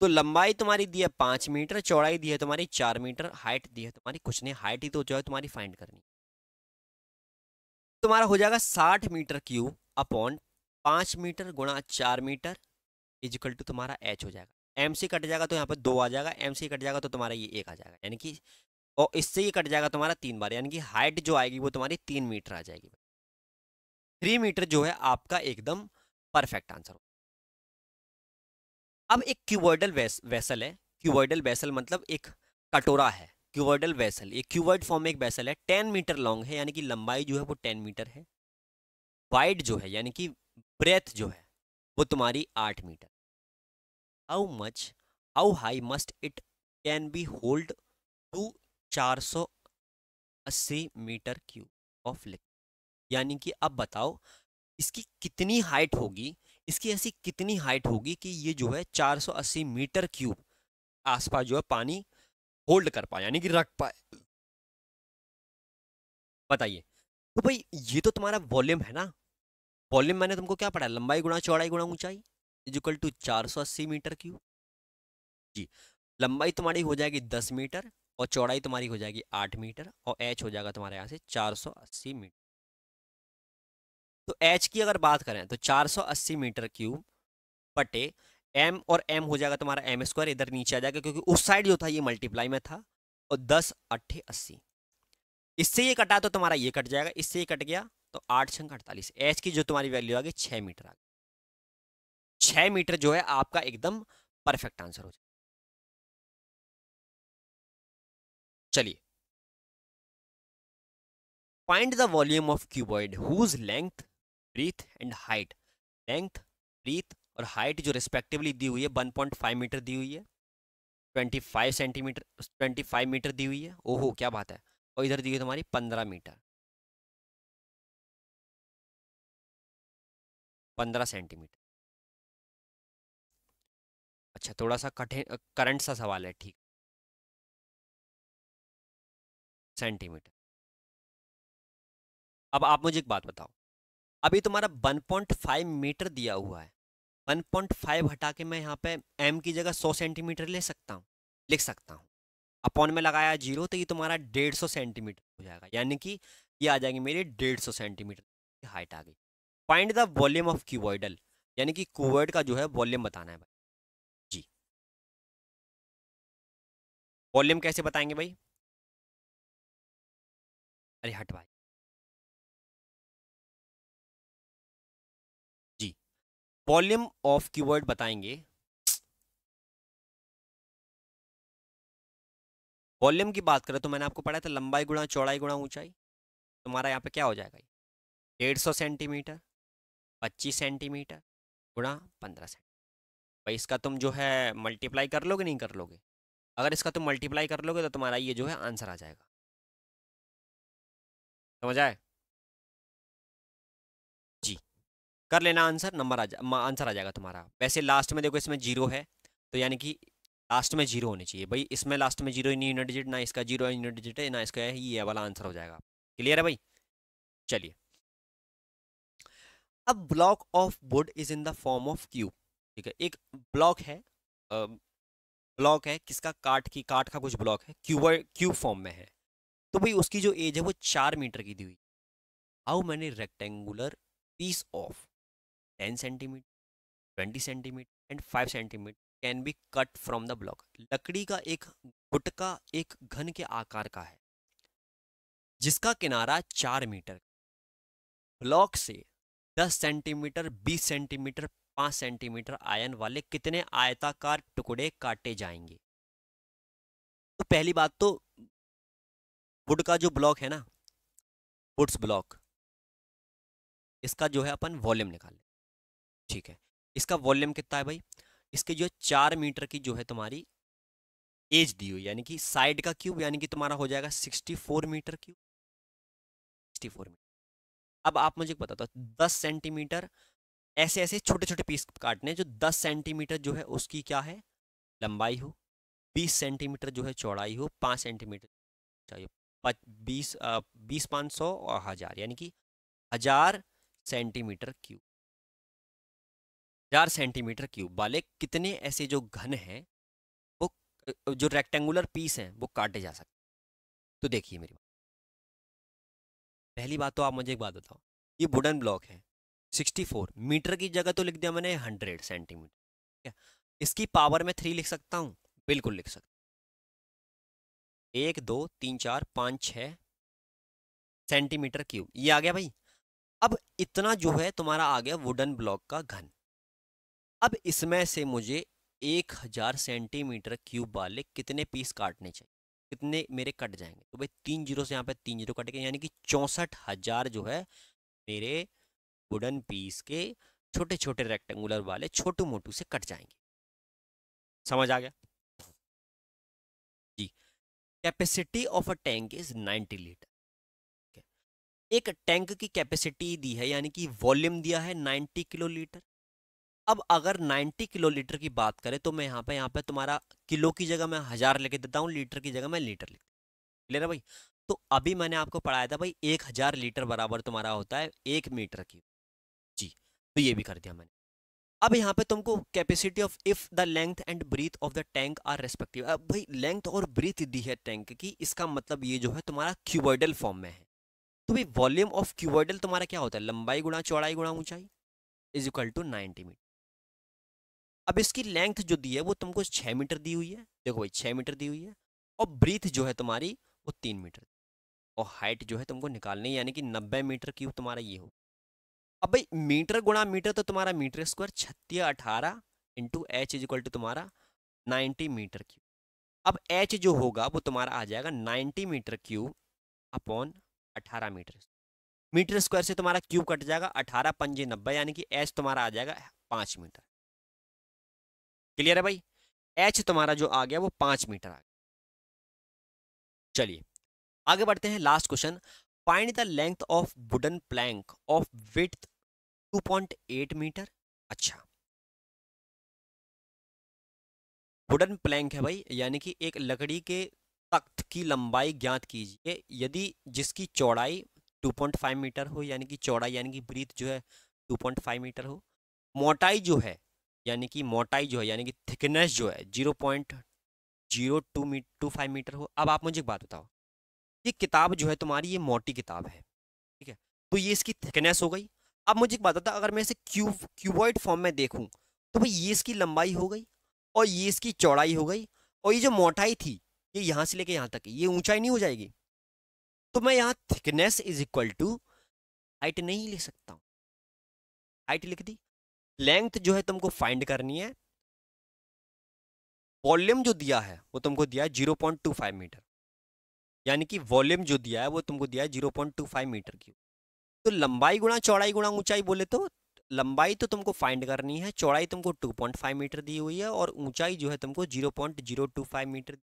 तो लंबाई तुम्हारी दी है पाँच मीटर चौड़ाई दी है तुम्हारी चार मीटर हाइट दी है तुम्हारी कुछ नहीं हाइट ही तो जो है तुम्हारी फाइंड करनी तुम्हारा हो जाएगा साठ मीटर क्यूब अपॉन पाँच मीटर गुणा चार मीटर इजिकल टू तुम्हारा एच हो जाएगा एम सी कट जाएगा तो यहाँ पर दो आ जाएगा एम सी कट जाएगा तो तुम्हारा ये एक आ जाएगा यानी कि और इससे ये कट जाएगा तुम्हारा तीन बार यानी कि हाइट जो आएगी वो तुम्हारी तीन मीटर आ जाएगी थ्री मीटर जो है आपका एकदम परफेक्ट आंसर अब एक क्यूवर्डल वेस, वेसल है क्यूवर्डल वेसल मतलब एक कटोरा है क्यूवर्डल वेसल ये क्यूवर्ड फॉर्म में एक वेसल है टेन मीटर लॉन्ग है यानी कि लंबाई जो है वो टेन मीटर है वाइड जो है यानी कि ब्रेथ जो है वो तुम्हारी आठ metre much how high must it can be hold to चार सौ अस्सी मीटर क्यूब ऑफ लिक्विड यानी कि अब बताओ इसकी कितनी हाइट होगी इसकी ऐसी कितनी हाइट होगी कि ये जो है चार सौ अस्सी मीटर क्यूब आसपास जो है पानी होल्ड कर पाए यानी कि रख पाए बताइए तो भाई ये तो तुम्हारा वॉल्यूम है ना वॉल्यूम मैंने तुमको क्या पढ़ा लंबाई गुणा चौड़ाई गुणा ऊंचाई इजिकल टू चार सौ अस्सी मीटर क्यूब जी लंबाई तुम्हारी हो जाएगी दस मीटर और चौड़ाई तुम्हारी हो जाएगी आठ मीटर और एच हो जाएगा तुम्हारे यहाँ से चार सौ अस्सी मीटर तो एच की अगर बात करें तो चार सौ अस्सी मीटर क्यूब बटे एम और एम हो जाएगा तुम्हारा एम स्क्वायर इधर नीचे आ जाएगा क्योंकि उस साइड जो था ये मल्टीप्लाई में था और दस अट्ठे अस्सी इससे ये कटा तो तुम्हारा ये कट जाएगा इससे ये कट गया तो आठ छंग अड़तालीस एच की जो तुम्हारी वैल्यू आ गई छः मीटर आ गई छह मीटर जो है आपका एकदम परफेक्ट आंसर हो जाए चलिए find the volume of cuboid whose length breadth and height length breadth और हाइट जो रिस्पेक्टिवली दी हुई है 1.5 मीटर दी हुई है 25 सेंटीमीटर 25 मीटर दी हुई है ओहो क्या बात है और इधर दी हुई तुम्हारी 15 मीटर 15 सेंटीमीटर अच्छा थोड़ा सा कठिन करंट सा सवाल है ठीक सेंटीमीटर अब आप मुझे एक बात बताओ अभी तुम्हारा 1.5 मीटर दिया हुआ है 1.5 हटा के मैं यहाँ पे एम की जगह 100 सेंटीमीटर ले सकता हूँ लिख सकता हूँ अपॉन में लगाया जीरो तो ये तुम्हारा 150 सेंटीमीटर हो जाएगा यानी कि ये आ जाएंगे मेरे 150 सेंटीमीटर की हाइट आ गई find the volume of cuboidal यानी कि क्यूबॉइड का जो है वॉल्यूम बताना है भाई वॉल्यूम कैसे बताएंगे भाई अरे हट भाई जी वॉल्यूम ऑफ कीवर्ड बताएंगे वॉल्यूम की बात करें तो मैंने आपको पढ़ाया था लंबाई गुणा चौड़ाई गुणा ऊंचाई तुम्हारा यहाँ पे क्या हो जाएगा डेढ़ सौ सेंटीमीटर पच्चीस सेंटीमीटर गुणा पंद्रह सेंटीमीटर भाई इसका तुम जो है मल्टीप्लाई कर लोगे नहीं कर लोगे अगर इसका तुम मल्टीप्लाई कर लोगे तो तुम्हारा ये जो है आंसर आ जाएगा समझ आए जी कर लेना आंसर नंबर आ जा आंसर आ जाएगा तुम्हारा वैसे लास्ट में देखो इसमें जीरो है तो यानी कि लास्ट में जीरो होनी चाहिए भाई इसमें लास्ट में जीरो यूनिट डिजिट ना इसका जीरो यूनिट डिजिट है ना इसका है ये वाला आंसर हो जाएगा क्लियर है भाई चलिए अब block of wood is in the form of cube ठीक है एक ब्लॉक है ब्लॉक है किसका काट की काट का कुछ ब्लॉक है क्यूब क्यूब फॉर्म में है तो भाई उसकी जो एज है वो चार मीटर की दी हुई how many rectangular piece of ten centimetre twenty centimetre and five centimetre can be cut from the block लकड़ी का एक गुटका एक घन के आकार का है जिसका किनारा चार मीटर ब्लॉक से दस सेंटीमीटर बीस सेंटीमीटर पाँच सेंटीमीटर आयन वाले कितने आयताकार टुकड़े काटे जाएंगे तो पहली बात तो वुड का जो ब्लॉक है ना वुड्स ब्लॉक इसका जो है अपन वॉल्यूम निकाल लें ठीक है इसका वॉल्यूम कितना है भाई इसके जो है चार मीटर की जो है तुम्हारी एज दी हुई यानी कि साइड का क्यूब यानी कि तुम्हारा हो जाएगा sixty four metre cube sixty four metre अब आप मुझे दो तो दस सेंटीमीटर ऐसे ऐसे छोटे छोटे पीस काटने जो दस सेंटीमीटर जो है उसकी क्या है लंबाई हो बीस सेंटीमीटर जो है चौड़ाई हो पाँच सेंटीमीटर चाहिए पच बीस बीस पाँच सौ और हज़ार यानी कि हज़ार सेंटीमीटर क्यूब हज़ार सेंटीमीटर क्यूब वाले कितने ऐसे जो घन हैं वो जो रेक्टेंगुलर पीस हैं वो काटे जा सकते तो देखिए मेरी बात पहली बात तो आप मुझे एक बात बताओ ये वुडन ब्लॉक है सिक्सटी फोर मीटर की जगह तो लिख दिया मैंने हंड्रेड सेंटीमीटर ठीक है इसकी पावर में थ्री लिख सकता हूँ बिल्कुल लिख सकता हूँ एक दो तीन चार पाँच छ सेंटीमीटर क्यूब ये आ गया भाई अब इतना जो है तुम्हारा आ गया वुडन ब्लॉक का घन अब इसमें से मुझे एक हजार सेंटीमीटर क्यूब वाले कितने पीस काटने चाहिए कितने मेरे कट जाएंगे तो भाई तीन जीरो से यहाँ पे तीन जीरो कटेंगे यानी कि चौंसठ हजार जो है मेरे वुडन पीस के छोटे छोटे रेक्टेंगुलर वाले छोटू मोटू से कट जाएंगे समझ आ गया जी capacity of a tank is 90 litre एक टैंक की कैपेसिटी दी है यानी कि वॉल्यूम दिया है 90 किलो लीटर अब अगर 90 किलो लीटर की बात करें तो मैं यहाँ पे यहाँ पे तुम्हारा किलो की जगह मैं हज़ार लेके देता हूँ लीटर की जगह मैं लीटर लिख क्लियर है भाई तो अभी मैंने आपको पढ़ाया था भाई एक हज़ार लीटर बराबर तुम्हारा होता है एक मीटर की तो ये भी कर दिया मैंने अब यहाँ पे तुमको capacity of if the length and breadth of the tank are respective अब भाई लेंथ और ब्रीथ दी है टैंक की इसका मतलब ये जो है तुम्हारा क्यूबॉइडल फॉर्म में है तो भाई वॉल्यूम ऑफ क्यूबॉइडल तुम्हारा क्या होता है लंबाई गुणा चौड़ाई गुणा ऊंचाई is equal to ninety metre अब इसकी लेंथ जो दी है वो तुमको छः मीटर दी हुई है देखो भाई छः मीटर दी हुई है और ब्रीथ जो है तुम्हारी वो तीन मीटर और हाइट जो है तुमको निकालनी है यानी कि नब्बे मीटर की तुम्हारा ये हो अब भाई मीटर गुणा मीटर तो तुम्हारा मीटर स्क्वायर छत्तीस अठारह into H is equal to तुम्हारा नाइन्टी मीटर क्यूब अब एच जो होगा वो तुम्हारा आ जाएगा नाइन्टी मीटर क्यूब अपॉन अठारह मीटर मीटर स्क्वायर से तुम्हारा क्यूब कट जाएगा अठारह पंजे नब्बे यानी कि एच तुम्हारा आ जाएगा पाँच मीटर क्लियर है भाई एच तुम्हारा जो आ गया वो पाँच मीटर आ गया चलिए आगे बढ़ते हैं last question find the length of wooden plank of with two point eight metre अच्छा वुडन प्लैंक है भाई यानी कि एक लकड़ी के तख्त की लंबाई ज्ञात कीजिए यदि जिसकी चौड़ाई 2.5 मीटर हो यानी कि चौड़ाई यानी कि ब्रीथ जो है 2.5 मीटर हो मोटाई जो है यानी कि मोटाई जो है यानी कि थिकनेस जो है जीरो पॉइंट जीरो टू मी टू फाइव मीटर हो अब आप मुझे एक बात बताओ ये किताब जो है तुम्हारी ये मोटी किताब है ठीक है तो ये इसकी थिकनेस हो गई अब मुझे एक बात होता अगर मैं इसे क्यूब क्यूबॉइड फॉर्म में देखूँ तो भाई ये इसकी लंबाई हो गई और ये इसकी चौड़ाई हो गई और ये जो मोटाई थी ये यहाँ से लेके यहाँ तक ये ऊंचाई नहीं हो जाएगी तो मैं यहाँ thickness is equal to height नहीं ले सकता हूँ हाइट लिख दी लेंथ जो है तुमको फाइंड करनी है वॉल्यूम जो दिया है वो तुमको दिया है zero point two five metre यानी कि वॉल्यूम जो दिया है वो तुमको दिया है zero point two five metre की तो लंबाई गुणा चौड़ाई गुणा ऊंचाई बोले तो लंबाई तो तुमको फाइंड करनी है चौड़ाई तुमको 2.5 मीटर दी हुई है और ऊंचाई जो है तुमको 0.025 मीटर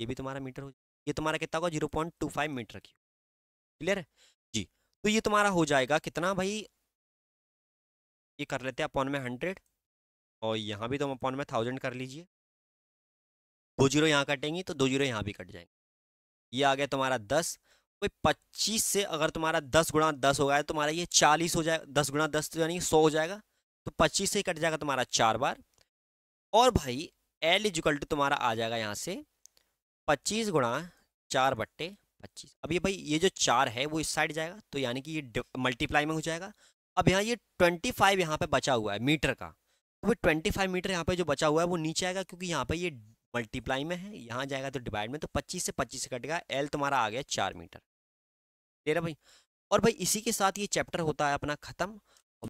ये भी तुम्हारा मीटर हो ये तुम्हारा कितना होगा 0.25 मीटर की क्लियर है जी तो ये तुम्हारा हो जाएगा कितना भाई ये कर लेते हैं अपॉन में हंड्रेड और यहाँ भी तुम अपॉन में थाउजेंड कर लीजिए दो जीरो यहाँ कटेंगी तो दो जीरो यहाँ भी कट जाएंगे ये आ गया तुम्हारा दस कोई पच्चीस से अगर तुम्हारा दस गुणा दस हो गया तो तुम्हारा ये चालीस हो जाएगा दस गुणा दस तो यानी सौ हो जाएगा तो पच्चीस से कट जाएगा तुम्हारा चार बार और भाई एल इजिकल टू तुम्हारा आ जाएगा यहाँ से पच्चीस गुणा चार बट्टे पच्चीस अब ये भाई ये जो चार है वो इस साइड जाएगा तो यानी कि ये मल्टीप्लाई में हो जाएगा अब यहाँ ये ट्वेंटी फाइव यहाँ पर बचा हुआ है मीटर का तो वो ट्वेंटी फाइव मीटर यहाँ पर जो बचा हुआ है वो नीचे आएगा क्योंकि यहाँ पर ये मल्टीप्लाई में है यहाँ जाएगा तो डिवाइड में तो पच्चीस से पच्चीस से कटेगा एल तुम्हारा आ गया चार मीटर है भाई और भाई इसी के साथ ये चैप्टर होता है अपना ख़त्म